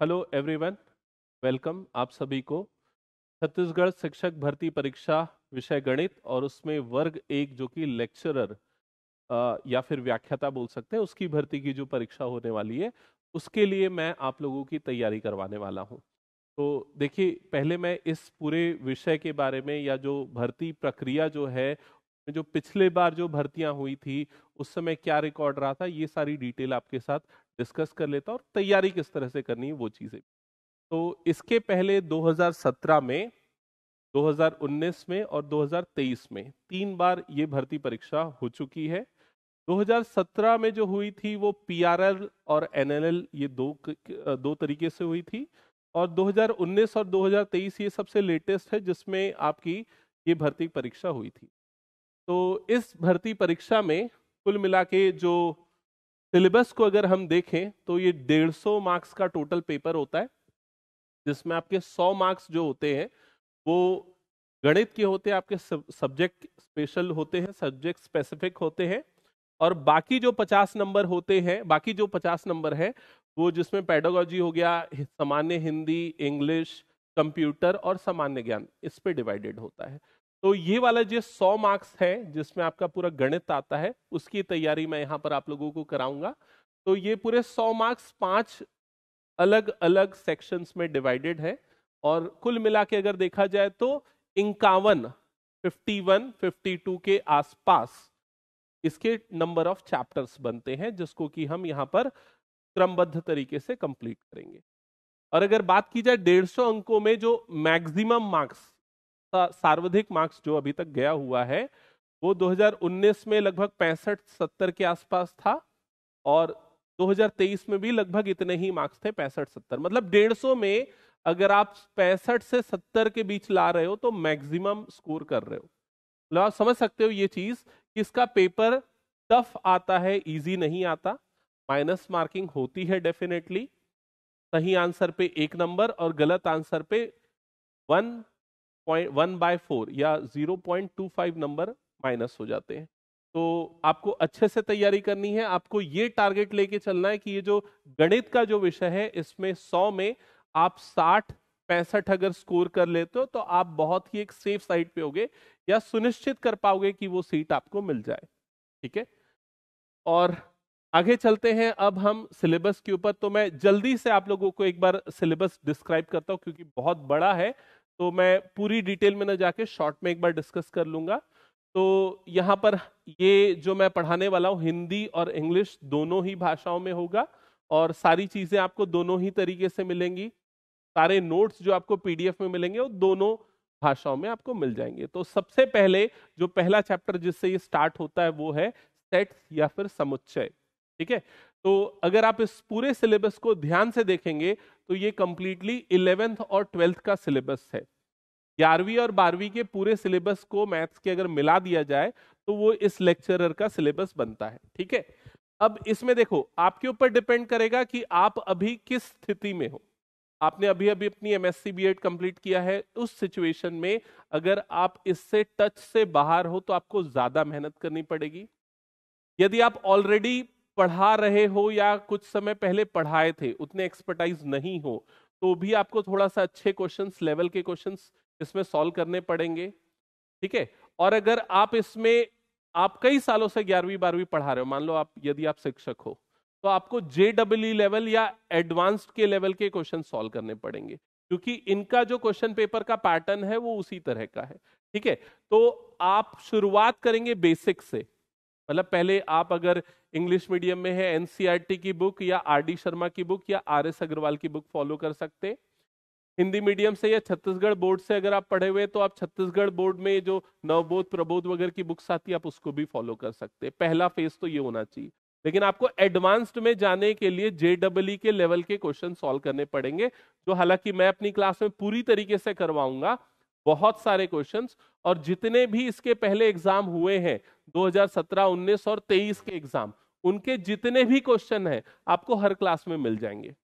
Hello everyone welcome आप सभी को छत्तीसगढ़ शिक्षक भर्ती परीक्षा विषय गणित और उसमें वर्ग एक जो कि लेक्चरर या फिर व्याख्याता बोल सकते हैं उसकी भर्ती की जो परीक्षा होने वाली है उसके लिए मैं आप लोगों की तैयारी करवाने वाला हूं तो देखिए पहले मैं इस पूरे विषय के बारे में या जो भर्ती प्रक्रिया जो है जो पिछले बार जो भर्तियां हुई थी उस समय क्या रिकॉर्ड रहा था ये सारी डिटेल आपके साथ डिस्कस कर लेता और तैयारी किस तरह से करनी है वो चीज़ें तो इसके पहले 2017 में 2019 में और 2023 में तीन बार ये भर्ती परीक्षा हो चुकी है 2017 में जो हुई थी वो पी और एन ये दो दो तरीके से हुई थी और 2019 और 2023 ये सबसे लेटेस्ट है जिसमें आपकी ये भर्ती परीक्षा हुई थी तो इस भर्ती परीक्षा में कुल मिला के जो सिलेबस को अगर हम देखें तो ये डेढ़ सौ मार्क्स का टोटल पेपर होता है जिसमें आपके सौ मार्क्स जो होते हैं वो गणित के होते हैं आपके सब्जेक्ट स्पेशल होते हैं सब्जेक्ट स्पेसिफिक होते हैं और बाकी जो पचास नंबर होते हैं बाकी जो पचास नंबर है वो जिसमें पेडागोजी हो गया सामान्य हिंदी इंग्लिश कंप्यूटर और सामान्य ज्ञान इस पर डिवाइडेड होता है तो ये वाला जो सौ मार्क्स है जिसमें आपका पूरा गणित आता है उसकी तैयारी मैं यहाँ पर आप लोगों को कराऊंगा तो ये पूरे सौ मार्क्स पांच अलग अलग सेक्शंस में डिवाइडेड है और कुल मिला के अगर देखा जाए तो इक्यावन 51, 52 के आसपास इसके नंबर ऑफ चैप्टर्स बनते हैं जिसको कि हम यहाँ पर क्रमबद्ध तरीके से कंप्लीट करेंगे और अगर बात की जाए डेढ़ सौ अंकों में जो मैक्सिमम मार्क्स सर्वाधिक मार्क्स जो अभी तक गया हुआ है वो 2019 में लगभग पैंसठ सत्तर के आसपास था और 2023 में भी लगभग इतने ही मार्क्स थे पैंसठ सत्तर मतलब डेढ़ सौ में अगर आप पैंसठ से सत्तर के बीच ला रहे हो तो मैक्सिमम स्कोर कर रहे हो मतलब आप समझ सकते हो ये चीज कि इसका पेपर टफ आता है इजी नहीं आता माइनस मार्किंग होती है डेफिनेटली सही आंसर पे एक नंबर और गलत आंसर पे one point one by four या zero point two five number minus हो जाते हैं तो आपको अच्छे से तैयारी करनी है आपको ये टारगेट लेके चलना है कि ये जो गणित का जो विषय है इसमें सौ में आप साठ पैंसठ अगर स्कोर कर लेते हो तो आप बहुत ही एक सेफ साइड पे होगे या सुनिश्चित कर पाओगे कि वो सीट आपको मिल जाए ठीक है और आगे चलते हैं अब हम सिलेबस के ऊपर तो मैं जल्दी से आप लोगों को एक बार सिलेबस डिस्क्राइब करता हूं क्योंकि बहुत बड़ा है तो मैं पूरी डिटेल में ना जाके शॉर्ट में एक बार डिस्कस कर लूंगा तो यहाँ पर ये जो मैं पढ़ाने वाला हूँ हिंदी और इंग्लिश दोनों ही भाषाओं में होगा और सारी चीज़ें आपको दोनों ही तरीके से मिलेंगी सारे नोट्स जो आपको पीडीएफ में मिलेंगे वो दोनों भाषाओं में आपको मिल जाएंगे तो सबसे पहले जो पहला चैप्टर जिससे ये स्टार्ट होता है वो है सेट्स या फिर समुच्चय ठीक है तो अगर आप इस पूरे सिलेबस को ध्यान से देखेंगे तो ये कंप्लीटली इलेवेंथ और ट्वेल्थ का सिलेबस है ग्यारहवीं और बारहवीं के पूरे सिलेबस को मैथ्स के अगर मिला दिया जाए तो वो इस लेक्चरर का सिलेबस बनता है ठीक है अब इसमें देखो आपके ऊपर डिपेंड करेगा कि आप अभी किस स्थिति में हो आपने अभी अभी अपनी एम एस कंप्लीट किया है उस सिचुएशन में अगर आप इससे टच से बाहर हो तो आपको ज़्यादा मेहनत करनी पड़ेगी यदि आप ऑलरेडी पढ़ा रहे हो या कुछ समय पहले पढ़ाए थे उतने एक्सपर्टाइज नहीं हो तो भी आपको थोड़ा सा अच्छे क्वेश्चन लेवल के क्वेश्चन इसमें सॉल्व करने पड़ेंगे ठीक है और अगर आप इसमें आप कई सालों से ग्यारहवीं बारहवीं पढ़ा रहे हो मान लो आप यदि आप शिक्षक हो तो आपको जे डब्ल्यू लेवल या एडवांस्ड के लेवल के क्वेश्चन सॉल्व करने पड़ेंगे क्योंकि इनका जो क्वेश्चन पेपर का पैटर्न है वो उसी तरह का है ठीक है तो आप शुरुआत करेंगे बेसिक से मतलब पहले आप अगर इंग्लिश मीडियम में है एनसीईआरटी e की बुक या आर डी शर्मा की बुक या आर एस अग्रवाल की बुक फॉलो कर सकते हिंदी मीडियम से या छत्तीसगढ़ बोर्ड से अगर आप पढ़े हुए तो आप छत्तीसगढ़ बोर्ड में जो नवबोध प्रबोध वगैरह की बुक्स आती है आप उसको भी फॉलो कर सकते पहला फेज तो ये होना चाहिए लेकिन आपको एडवांस्ड में जाने के लिए जे e e के लेवल के क्वेश्चन सॉल्व करने पड़ेंगे जो हालांकि मैं अपनी क्लास में पूरी तरीके से करवाऊंगा बहुत सारे क्वेश्चंस और जितने भी इसके पहले एग्जाम हुए हैं 2017, 19 और 23 के एग्जाम उनके जितने भी क्वेश्चन हैं आपको हर क्लास में मिल जाएंगे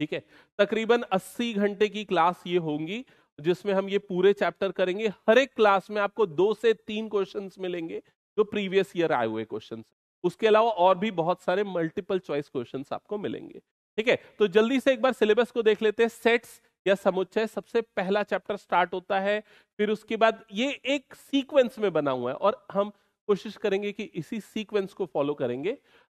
ठीक है तकरीबन 80 घंटे की क्लास ये होंगी जिसमें हम ये पूरे चैप्टर करेंगे हर एक क्लास में आपको दो से तीन क्वेश्चन मिलेंगे जो प्रीवियस ईयर आए हुए क्वेश्चन उसके अलावा और भी बहुत सारे मल्टीपल चॉइस क्वेश्चन आपको मिलेंगे ठीक है तो जल्दी से एक बार सिलेबस को देख लेते हैं सेट्स या समुच्चय सबसे पहला चैप्टर स्टार्ट होता है फिर उसके बाद ये एक सीक्वेंस में बना हुआ है और हम कोशिश करेंगे कि इसी सीक्वेंस को फॉलो करेंगे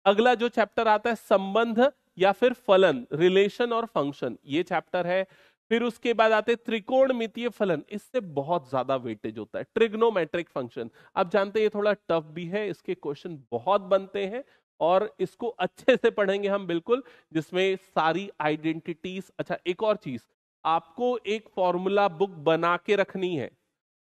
अगला जो चैप्टर आता है संबंध या फिर फलन रिलेशन और फंक्शन ये चैप्टर है फिर उसके बाद आते त्रिकोण मितीय फलन इससे बहुत ज्यादा वेटेज होता है ट्रिग्नोमेट्रिक फंक्शन आप जानते हैं ये थोड़ा टफ भी है इसके क्वेश्चन बहुत बनते हैं और इसको अच्छे से पढ़ेंगे हम बिल्कुल जिसमें सारी आइडेंटिटीज अच्छा एक और चीज आपको एक फॉर्मूला बुक बना के रखनी है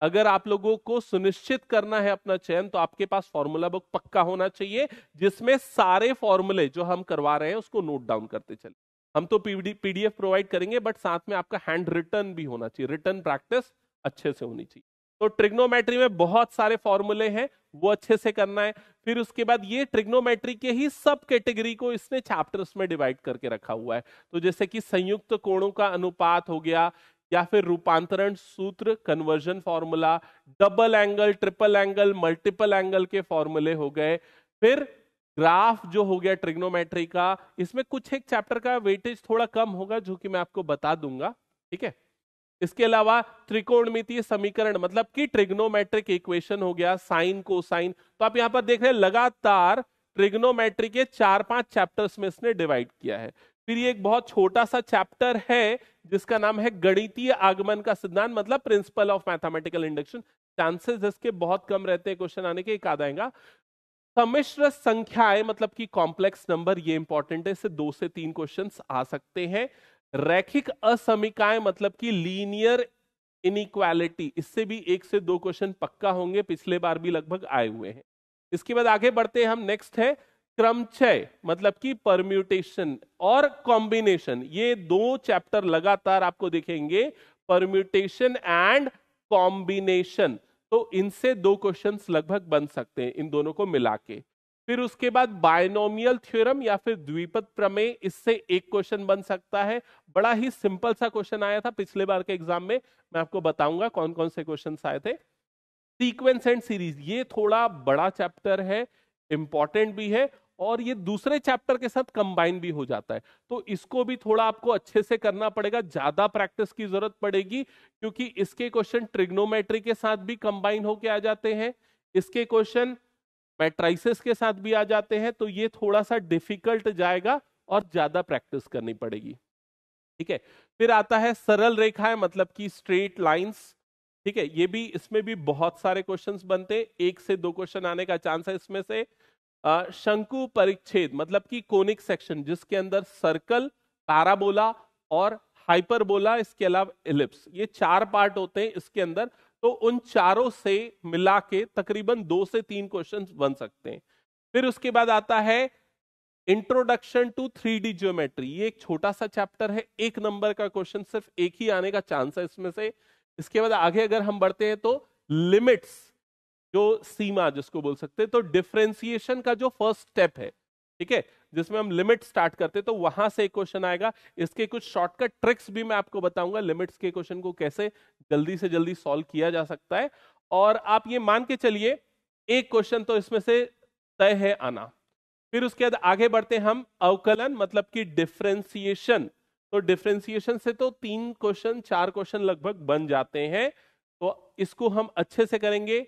अगर आप लोगों को सुनिश्चित करना है अपना चयन तो आपके पास फॉर्मूला बुक पक्का होना चाहिए जिसमें सारे फॉर्मूले जो हम करवा रहे हैं उसको नोट डाउन करते चले हम तो पीडीएफ प्रोवाइड करेंगे बट साथ में आपका हैंड रिटर्न भी होना चाहिए रिटर्न प्रैक्टिस अच्छे से होनी चाहिए तो ट्रिग्नोमेट्री में बहुत सारे फॉर्मूले हैं वो अच्छे से करना है फिर उसके बाद ये ट्रिग्नोमेट्री के ही सब कैटेगरी को इसने चैप्टर्स में डिवाइड करके रखा हुआ है तो जैसे कि संयुक्त कोणों का अनुपात हो गया या फिर रूपांतरण सूत्र conversion formula double angle triple angle multiple angle के फॉर्मूले हो गए फिर ग्राफ जो हो गया ट्रिग्नोमेट्री का इसमें कुछ एक चैप्टर का वेटेज थोड़ा कम होगा जो कि मैं आपको बता दूंगा ठीक है इसके अलावा त्रिकोणमितीय समीकरण मतलब कि ट्रिग्नोमेट्रिक इक्वेशन हो गया साइन को साइन तो आप यहां पर देख रहे हैं लगातार ट्रिग्नोमेट्री के चार पांच चैप्टर्स में इसने डिवाइड किया है फिर ये एक बहुत छोटा सा चैप्टर है जिसका नाम है गणितीय आगमन का सिद्धांत मतलब principle of mathematical induction chances इसके बहुत कम रहते हैं क्वेश्चन आने के एक आधा आएगा समिश्र संख्याएं मतलब कि कॉम्प्लेक्स नंबर ये इंपॉर्टेंट है इससे दो से तीन क्वेश्चंस आ सकते हैं रैखिक असमिकाय मतलब कि लीनियर इनइक्वालिटी इससे भी एक से दो क्वेश्चन पक्का होंगे पिछले बार भी लगभग आए हुए हैं इसके बाद आगे बढ़ते हैं हम नेक्स्ट है क्रमचय मतलब कि परम्यूटेशन और कॉम्बिनेशन ये दो चैप्टर लगातार आपको देखेंगे परम्यूटेशन एंड कॉम्बिनेशन तो इनसे दो क्वेश्चंस लगभग बन सकते हैं इन दोनों को मिला के फिर उसके बाद बायनोमियल थ्योरम या फिर द्विपद प्रमेय इससे एक क्वेश्चन बन सकता है बड़ा ही सिंपल सा क्वेश्चन आया था पिछले बार के एग्जाम में मैं आपको बताऊंगा कौन कौन से क्वेश्चन आए थे सीक्वेंस एंड सीरीज ये थोड़ा बड़ा चैप्टर है इंपॉर्टेंट भी है और ये दूसरे चैप्टर के साथ कंबाइन भी हो जाता है तो इसको भी थोड़ा आपको अच्छे से करना पड़ेगा ज्यादा प्रैक्टिस की जरूरत पड़ेगी क्योंकि इसके क्वेश्चन ट्रिग्नोमेट्री के साथ भी कंबाइन होके आ जाते हैं इसके क्वेश्चन मैट्राइसिस के साथ भी आ जाते हैं तो ये थोड़ा सा डिफिकल्ट जाएगा और ज्यादा प्रैक्टिस करनी पड़ेगी ठीक है फिर आता है सरल रेखाएं मतलब कि स्ट्रेट लाइंस ठीक है ये भी इसमें भी बहुत सारे क्वेश्चंस बनते हैं एक से दो क्वेश्चन आने का चांस है इसमें से शंकु परिच्छेद मतलब कि कोनिक सेक्शन जिसके अंदर सर्कल पैराबोला और हाइपरबोला इसके अलावा इलिप्स ये चार पार्ट होते हैं इसके अंदर तो उन चारों से मिला के तकरीबन दो से तीन क्वेश्चन बन सकते हैं फिर उसके बाद आता है introduction to three D geometry ये एक छोटा सा चैप्टर है एक नंबर का क्वेश्चन सिर्फ एक ही आने का चांस है इसमें से इसके बाद आगे अगर हम बढ़ते हैं तो लिमिट्स जो सीमा जिसको बोल सकते हैं तो डिफ्रेंसिएशन का जो फर्स्ट स्टेप है ठीक है जिसमें हम लिमिट स्टार्ट करते हैं तो वहां से एक क्वेश्चन आएगा इसके कुछ शॉर्टकट ट्रिक्स भी मैं आपको बताऊंगा लिमिट्स के क्वेश्चन को कैसे जल्दी से जल्दी सॉल्व किया जा सकता है और आप ये मान के चलिए एक क्वेश्चन तो इसमें से तय है आना फिर उसके बाद आगे बढ़ते हम अवकलन मतलब कि डिफ्रेंसिएशन तो डिफ्रेंसिएशन से तो तीन क्वेश्चन चार क्वेश्चन लगभग बन जाते हैं तो इसको हम अच्छे से करेंगे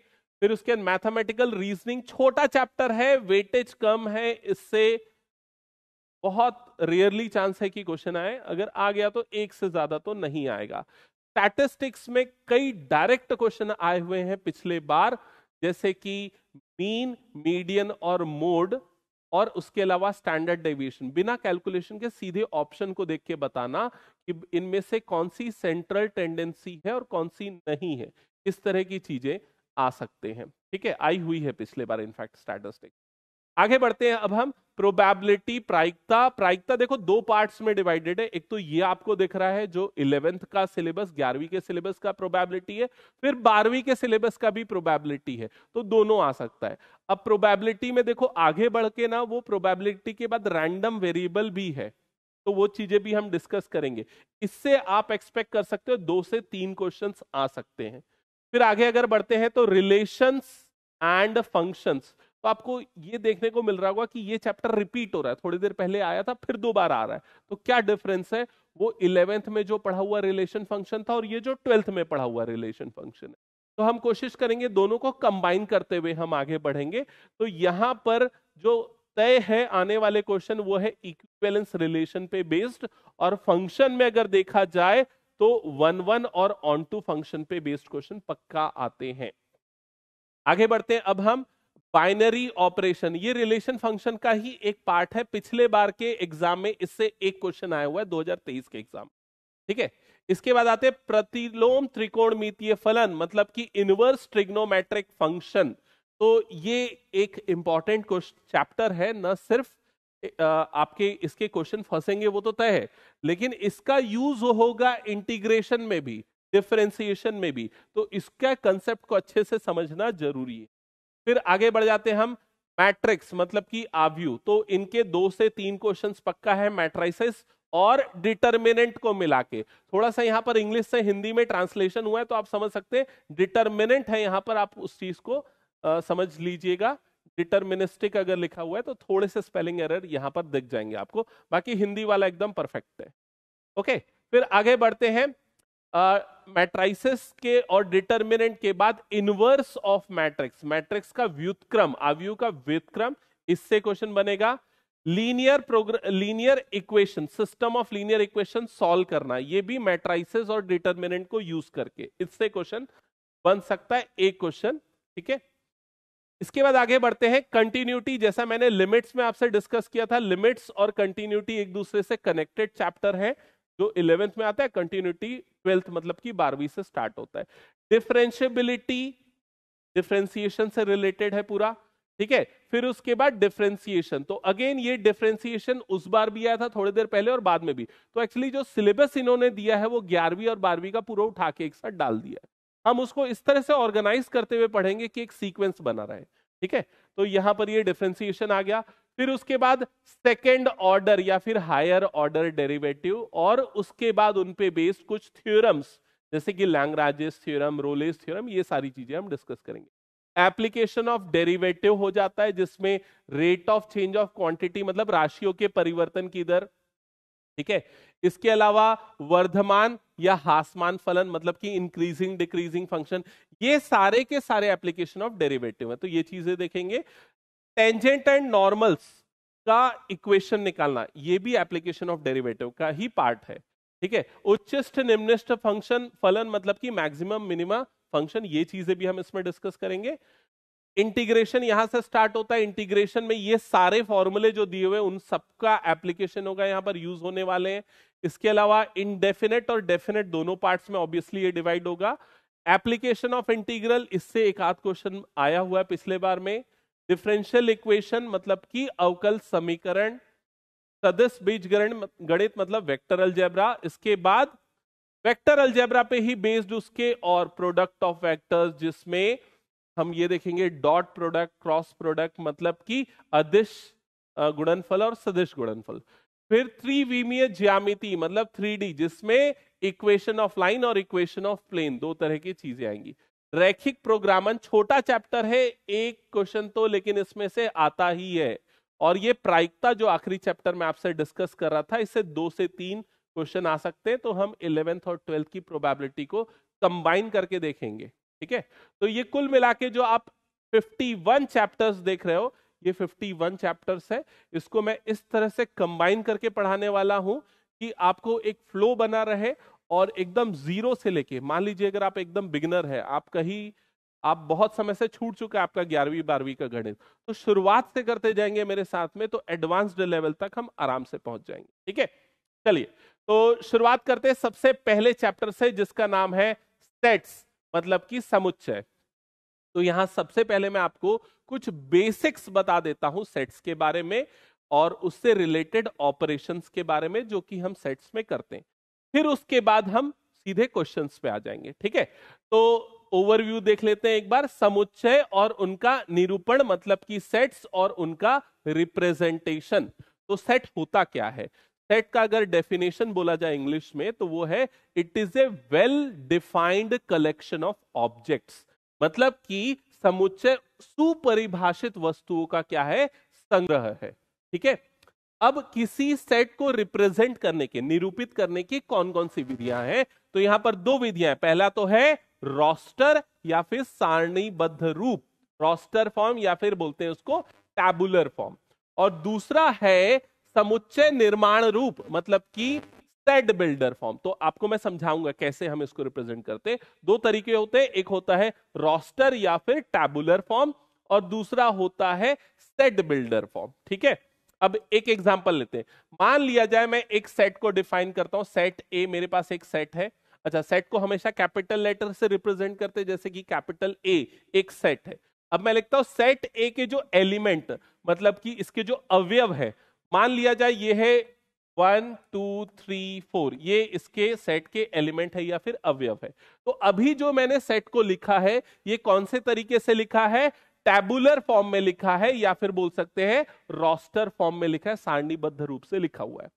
फिर उसके बाद मैथमेटिकल रीजनिंग छोटा चैप्टर है वेटेज कम है इससे बहुत रेयरली चांस है कि क्वेश्चन आए अगर आ गया तो एक से ज्यादा तो नहीं आएगा स्टैटिस्टिक्स में कई डायरेक्ट क्वेश्चन आए हुए हैं पिछले बार जैसे कि मीन मीडियन और मोड और उसके अलावा स्टैंडर्ड डेविएशन बिना कैलकुलेशन के सीधे ऑप्शन को देख के बताना कि इनमें से कौन सी सेंट्रल टेंडेंसी है और कौन सी नहीं है इस तरह की चीजें आ सकते हैं ठीक है आई हुई है पिछले बार इनफैक्ट स्टैटिस्टिक आगे बढ़ते हैं अब हम प्रोबेबिलिटी प्रायिकता प्रायिकता देखो दो पार्ट्स में डिवाइडेड है एक तो ये आपको दिख रहा है जो इलेवेंथ का सिलेबस ग्यारहवीं के सिलेबस का प्रोबेबिलिटी है फिर बारहवीं के सिलेबस का भी प्रोबेबिलिटी है तो दोनों आ सकता है अब प्रोबेबिलिटी में देखो आगे बढ़ के ना वो प्रोबेबिलिटी के बाद रैंडम वेरिएबल भी है तो वो चीजें भी हम डिस्कस करेंगे इससे आप एक्सपेक्ट कर सकते हो दो से तीन क्वेश्चन आ सकते हैं फिर आगे अगर बढ़ते हैं तो रिलेशंस एंड फंक्शंस तो आपको ये देखने को मिल रहा होगा कि ये चैप्टर रिपीट हो रहा है थोड़ी देर पहले आया था फिर दो बार आ रहा है तो क्या डिफरेंस है वो इलेवेंथ में जो पढ़ा हुआ रिलेशन फंक्शन था और ये जो ट्वेल्थ में पढ़ा हुआ रिलेशन फंक्शन है तो हम कोशिश करेंगे दोनों को कंबाइन करते हुए हम आगे बढ़ेंगे तो यहाँ पर जो तय है आने वाले क्वेश्चन वो है इक्विवेलेंस रिलेशन पे बेस्ड और फंक्शन में अगर देखा जाए तो वन वन और ऑन टू फंक्शन पे बेस्ड क्वेश्चन पक्का आते हैं आगे बढ़ते हैं अब हम बाइनरी ऑपरेशन ये रिलेशन फंक्शन का ही एक पार्ट है पिछले बार के एग्जाम में इससे एक क्वेश्चन आया हुआ है 2023 के एग्जाम ठीक है इसके बाद आते हैं प्रतिलोम त्रिकोणमितीय फलन मतलब कि इनवर्स ट्रिग्नोमेट्रिक फंक्शन तो ये एक इंपॉर्टेंट चैप्टर है न सिर्फ आपके इसके क्वेश्चन फंसेंगे वो तो तय है लेकिन इसका यूज होगा इंटीग्रेशन में भी डिफ्रेंसिएशन में भी तो इसका कंसेप्ट को अच्छे से समझना जरूरी है फिर आगे बढ़ जाते हैं हम मैट्रिक्स मतलब कि आव्यू तो इनके दो से तीन क्वेश्चंस पक्का है मैट्राइसिस और डिटर्मिनेंट को मिला के थोड़ा सा यहाँ पर इंग्लिश से हिंदी में ट्रांसलेशन हुआ है तो आप समझ सकते हैं डिटर्मिनेंट है यहाँ पर आप उस चीज को आ, समझ लीजिएगा डिटर्मिनिस्टिक अगर लिखा हुआ है तो थोड़े से स्पेलिंग एरर यहां पर दिख जाएंगे आपको बाकी हिंदी वाला एकदम परफेक्ट है ओके फिर आगे बढ़ते हैं मैट्राइसिस के और डिटर्मिनेंट के बाद इनवर्स ऑफ मैट्रिक्स मैट्रिक्स का व्युतक्रम आवयु का व्युतक्रम इससे क्वेश्चन बनेगा लीनियर प्रोग्र linear equation system of linear equation solve करना ये भी मैट्राइसिस और डिटर्मिनेंट को यूज करके इससे क्वेश्चन बन सकता है एक क्वेश्चन ठीक है इसके बाद आगे बढ़ते हैं कंटिन्यूटी जैसा मैंने लिमिट्स में आपसे डिस्कस किया था लिमिट्स और कंटिन्यूटी एक दूसरे से कनेक्टेड चैप्टर है जो इलेवेंथ में आता है कंटिन्यूटी ट्वेल्थ मतलब की बारहवीं से स्टार्ट होता है डिफ्रेंशियबिलिटी डिफ्रेंसिएशन से रिलेटेड है पूरा ठीक है फिर उसके बाद डिफ्रेंसिएशन तो अगेन ये डिफ्रेंसिएशन उस बार भी आया था थोड़ी देर पहले और बाद में भी तो एक्चुअली जो सिलेबस इन्होंने दिया है वो ग्यारहवीं और बारहवीं का पूरा उठा के एक साथ डाल दिया है हम उसको इस तरह से ऑर्गेनाइज करते हुए पढ़ेंगे कि एक सीक्वेंस बना रहे ठीक है तो यहां पर ये डिफ्रेंसिएशन आ गया फिर उसके बाद सेकेंड ऑर्डर या फिर हायर ऑर्डर डेरिवेटिव और उसके बाद उनपे बेस्ड कुछ थ्योरम्स जैसे कि लैंगराजेस थ्योरम रोलेस थ्योरम ये सारी चीजें हम डिस्कस करेंगे एप्लीकेशन ऑफ डेरिवेटिव हो जाता है जिसमें rate of change of quantity मतलब राशियों के परिवर्तन की दर ठीक है इसके अलावा वर्धमान या हासमान फलन मतलब कि इंक्रीजिंग डिक्रीजिंग फंक्शन ये सारे के सारे एप्लीकेशन ऑफ डेरिवेटिव है तो ये चीजें देखेंगे टेंजेंट एंड नॉर्मल्स का इक्वेशन निकालना ये भी एप्लीकेशन ऑफ डेरिवेटिव का ही पार्ट है ठीक है उच्चिष्ट निम्निष्ट फंक्शन फलन मतलब कि मैक्सिमम मिनिमा फंक्शन ये चीजें भी हम इसमें डिस्कस करेंगे इंटीग्रेशन यहां से स्टार्ट होता है इंटीग्रेशन में ये सारे फॉर्मूले जो दिए हुए उन सबका एप्लीकेशन होगा यहां पर यूज होने वाले हैं इसके अलावा इनडेफिनेट और डेफिनेट दोनों पार्ट्स में ऑब्वियसली ये डिवाइड होगा एप्लीकेशन ऑफ इंटीग्रल इससे एक आध क्वेश्चन आया हुआ है पिछले बार में डिफरेंशियल इक्वेशन मतलब कि अवकल समीकरण सदस्य बीज गणित मतलब वेक्टर अलजेब्रा इसके बाद वेक्टर अलजेब्रा पे ही बेस्ड उसके और प्रोडक्ट ऑफ वेक्टर्स जिसमें हम ये देखेंगे डॉट प्रोडक्ट क्रॉस प्रोडक्ट मतलब कि अदिश गुणनफल और सदिश गुणनफल फिर त्रिविमीय ज्यामिति मतलब थ्री जिसमें इक्वेशन ऑफ लाइन और इक्वेशन ऑफ प्लेन दो तरह की चीजें आएंगी रैखिक प्रोग्रामन छोटा चैप्टर है एक क्वेश्चन तो लेकिन इसमें से आता ही है और ये प्रायिकता जो आखिरी चैप्टर में आपसे डिस्कस कर रहा था इससे दो से तीन क्वेश्चन आ सकते हैं तो हम इलेवेंथ और ट्वेल्थ की प्रोबेबिलिटी को कंबाइन करके देखेंगे ठीक है तो ये कुल मिला के जो आप 51 चैप्टर्स देख रहे हो ये 51 चैप्टर्स है इसको मैं इस तरह से कंबाइन करके पढ़ाने वाला हूं कि आपको एक फ्लो बना रहे और एकदम जीरो से लेके मान लीजिए अगर आप एकदम बिगनर है आप कहीं आप बहुत समय से छूट चुके हैं आपका ग्यारहवीं बारहवीं का गणित तो शुरुआत से करते जाएंगे मेरे साथ में तो एडवांस्ड लेवल तक हम आराम से पहुंच जाएंगे ठीक है चलिए तो शुरुआत करते हैं सबसे पहले चैप्टर से जिसका नाम है सेट्स मतलब कि समुच्चय तो यहां सबसे पहले मैं आपको कुछ बेसिक्स बता देता हूं सेट्स के बारे में और उससे रिलेटेड ऑपरेशंस के बारे में जो कि हम सेट्स में करते हैं फिर उसके बाद हम सीधे क्वेश्चंस पे आ जाएंगे ठीक है तो ओवरव्यू देख लेते हैं एक बार समुच्चय और उनका निरूपण मतलब कि सेट्स और उनका रिप्रेजेंटेशन तो सेट होता क्या है सेट का अगर डेफिनेशन बोला जाए इंग्लिश में तो वो है it is a well defined collection of objects मतलब कि समुच्चय सुपरिभाषित वस्तुओं का क्या है संग्रह है ठीक है अब किसी सेट को रिप्रेजेंट करने के निरूपित करने की कौन कौन सी विधियां हैं तो यहां पर दो विधियां पहला तो है रोस्टर या फिर सारणीबद्ध रूप रोस्टर फॉर्म या फिर बोलते हैं उसको टैबुलर फॉर्म और दूसरा है समुच्चय निर्माण रूप मतलब कि सेट बिल्डर फॉर्म तो आपको मैं समझाऊंगा कैसे हम इसको रिप्रेजेंट करते दो तरीके होते हैं एक होता है रोस्टर या फिर टैबुलर फॉर्म और दूसरा होता है सेट बिल्डर फॉर्म ठीक है अब एक एग्जांपल लेते हैं मान लिया जाए मैं एक सेट को डिफाइन करता हूं सेट ए मेरे पास एक सेट है अच्छा सेट को हमेशा कैपिटल लेटर से रिप्रेजेंट करते हैं जैसे कि कैपिटल ए एक सेट है अब मैं लिखता हूं सेट ए के जो एलिमेंट मतलब कि इसके जो अवयव है मान लिया जाए ये है वन टू थ्री फोर ये इसके सेट के एलिमेंट है या फिर अवयव है तो अभी जो मैंने सेट को लिखा है ये कौन से तरीके से लिखा है टैबुलर फॉर्म में लिखा है या फिर बोल सकते हैं रोस्टर फॉर्म में लिखा है सारणीबद्ध रूप से लिखा हुआ है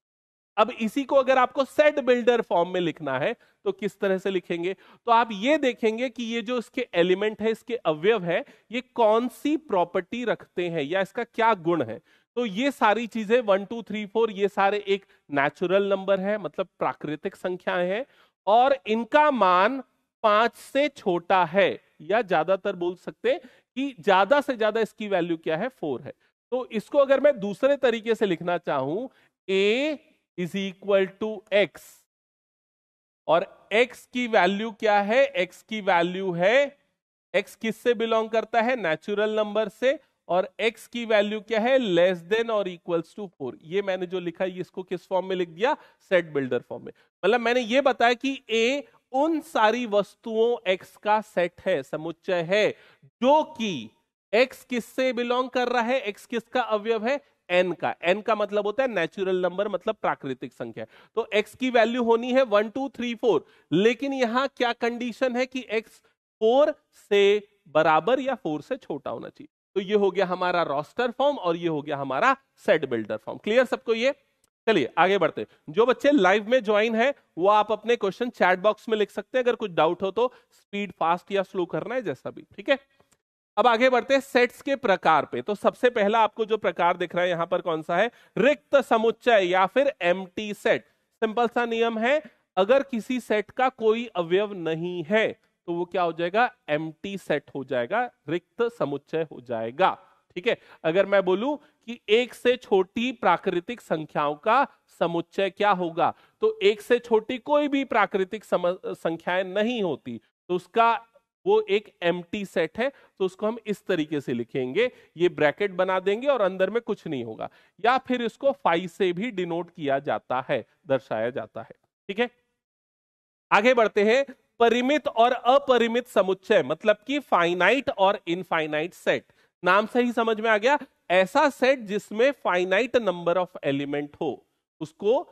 अब इसी को अगर आपको सेट बिल्डर फॉर्म में लिखना है तो किस तरह से लिखेंगे तो आप ये देखेंगे कि ये जो इसके एलिमेंट है इसके अवयव है ये कौन सी प्रॉपर्टी रखते हैं या इसका क्या गुण है तो ये सारी चीजें वन टू थ्री फोर ये सारे एक नेचुरल नंबर है मतलब प्राकृतिक संख्याएं हैं और इनका मान पांच से छोटा है या ज्यादातर बोल सकते कि ज्यादा से ज्यादा इसकी वैल्यू क्या है फोर है तो इसको अगर मैं दूसरे तरीके से लिखना चाहूं A is equal to X और एक्स की वैल्यू क्या है एक्स की वैल्यू है एक्स किससे बिलोंग करता है नेचुरल नंबर से और x की वैल्यू क्या है लेस देन और इक्वल्स टू फोर ये मैंने जो लिखा है इसको किस फॉर्म में लिख दिया सेट बिल्डर फॉर्म में मतलब मैंने ये बताया कि a उन सारी वस्तुओं x का सेट है समुच्चय है जो कि x किससे बिलोंग कर रहा है x किसका अवयव है n का n का मतलब होता है नेचुरल नंबर मतलब प्राकृतिक संख्या तो x की वैल्यू होनी है वन टू थ्री फोर लेकिन यहां क्या कंडीशन है कि x फोर से बराबर या फोर से छोटा होना चाहिए तो ये हो गया हमारा रोस्टर फॉर्म और ये हो गया हमारा सेट बिल्डर फॉर्म क्लियर सबको ये चलिए आगे बढ़ते हैं जो बच्चे लाइव में ज्वाइन है वो आप अपने क्वेश्चन चैट बॉक्स में लिख सकते हैं अगर कुछ डाउट हो तो स्पीड फास्ट या स्लो करना है जैसा भी ठीक है अब आगे बढ़ते हैं सेट्स के प्रकार पे तो सबसे पहला आपको जो प्रकार दिख रहा है यहां पर कौन सा है रिक्त समुच्चय या फिर एम सेट सिंपल सा नियम है अगर किसी सेट का कोई अवयव नहीं है तो वो क्या हो जाएगा एम सेट हो जाएगा रिक्त समुच्चय हो जाएगा ठीक है अगर मैं बोलू कि एक से छोटी प्राकृतिक संख्याओं का समुच्चय क्या होगा तो एक से छोटी कोई भी प्राकृतिक संख्याएं नहीं होती तो उसका वो एक एम सेट है तो उसको हम इस तरीके से लिखेंगे ये ब्रैकेट बना देंगे और अंदर में कुछ नहीं होगा या फिर इसको फाइव से भी डिनोट किया जाता है दर्शाया जाता है ठीक है आगे बढ़ते हैं परिमित और अपरिमित समुच्चय मतलब कि फाइनाइट और इनफाइनाइट सेट नाम से ही समझ में आ गया ऐसा सेट जिसमें फाइनाइट नंबर ऑफ एलिमेंट हो उसको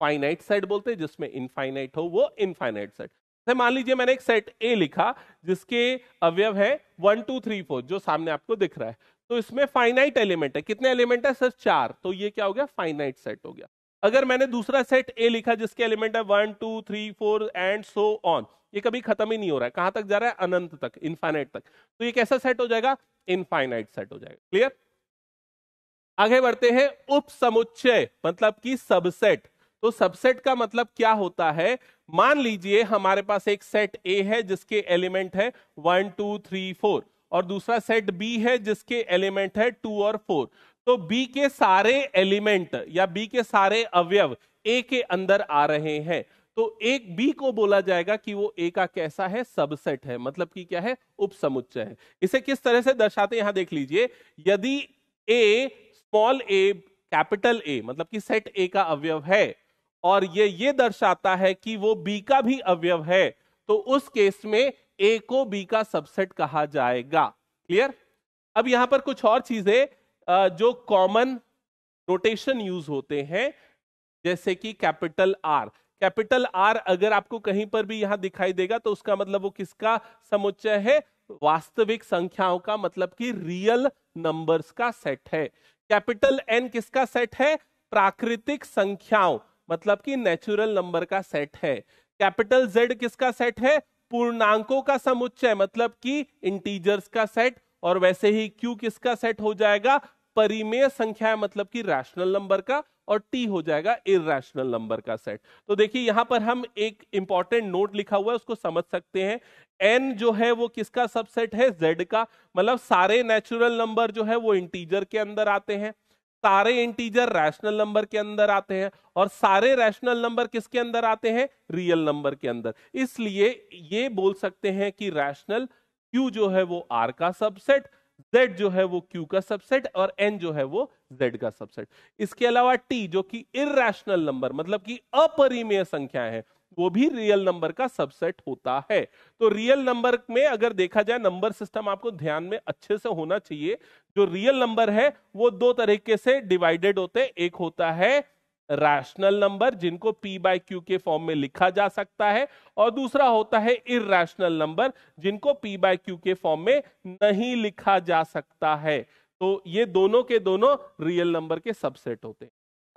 फाइनाइट सेट बोलते हैं जिसमें इनफाइनाइट हो वो इनफाइनाइट सेट तो मान लीजिए मैंने एक सेट ए लिखा जिसके अवयव है वन टू थ्री फोर जो सामने आपको दिख रहा है तो इसमें फाइनाइट एलिमेंट है कितने एलिमेंट है सर चार तो ये क्या हो गया फाइनाइट सेट हो गया अगर मैंने दूसरा सेट ए लिखा जिसके एलिमेंट है one two three four and so on ये कभी खत्म ही नहीं हो रहा है कहां तक जा रहा है अनंत तक इनफाइनाइट तक तो ये कैसा सेट हो जाएगा इनफाइनाइट सेट हो जाएगा क्लियर आगे बढ़ते हैं उप समुच्चय मतलब कि सबसेट तो सबसेट का मतलब क्या होता है मान लीजिए हमारे पास एक सेट ए है जिसके एलिमेंट है वन टू थ्री फोर और दूसरा सेट बी है जिसके एलिमेंट है टू और फोर तो बी के सारे एलिमेंट या बी के सारे अवयव ए के अंदर आ रहे हैं तो एक बी को बोला जाएगा कि वो ए का कैसा है सबसेट है मतलब कि क्या है उपसमुच्चय है इसे किस तरह से दर्शाते हैं यहां देख लीजिए यदि ए स्मॉल ए कैपिटल ए मतलब कि सेट ए का अवयव है और ये ये दर्शाता है कि वो बी का भी अवयव है तो उस केस में ए को बी का सबसेट कहा जाएगा क्लियर अब यहां पर कुछ और चीजें जो कॉमन रोटेशन यूज होते हैं जैसे कि कैपिटल आर कैपिटल आर अगर आपको कहीं पर भी यहां दिखाई देगा तो उसका मतलब वो किसका समुच्चय है वास्तविक संख्याओं का मतलब कि रियल नंबर्स का सेट है कैपिटल एन किसका सेट है प्राकृतिक संख्याओं मतलब कि नेचुरल नंबर का सेट है कैपिटल जेड किसका सेट है पूर्णांकों का समुच्चय मतलब कि इंटीजर्स का सेट और वैसे ही क्यू किसका सेट हो जाएगा परिमेय संख्या मतलब कि रैशनल नंबर का और टी हो जाएगा इेशनल नंबर का सेट तो देखिए यहां पर हम एक इंपॉर्टेंट नोट लिखा हुआ है उसको समझ सकते हैं एन जो है वो किसका सबसेट है जेड का मतलब सारे नेचुरल नंबर जो है वो इंटीजर के अंदर आते हैं सारे इंटीजर रैशनल नंबर के अंदर आते हैं और सारे रैशनल नंबर किसके अंदर आते हैं रियल नंबर के अंदर इसलिए ये बोल सकते हैं कि रैशनल क्यू जो है वो आर का सबसेट z जो है वो q का सबसेट और n जो है वो z का सबसेट इसके अलावा t जो कि इेशनल नंबर मतलब कि अपरिमेय संख्या है वो भी रियल नंबर का सबसेट होता है तो रियल नंबर में अगर देखा जाए नंबर सिस्टम आपको ध्यान में अच्छे से होना चाहिए जो रियल नंबर है वो दो तरीके से डिवाइडेड होते हैं एक होता है रैशनल नंबर जिनको पी बाय क्यू के फॉर्म में लिखा जा सकता है और दूसरा होता है इरेशनल नंबर जिनको पी बाय क्यू के फॉर्म में नहीं लिखा जा सकता है तो ये दोनों के दोनों रियल नंबर के सबसेट होते हैं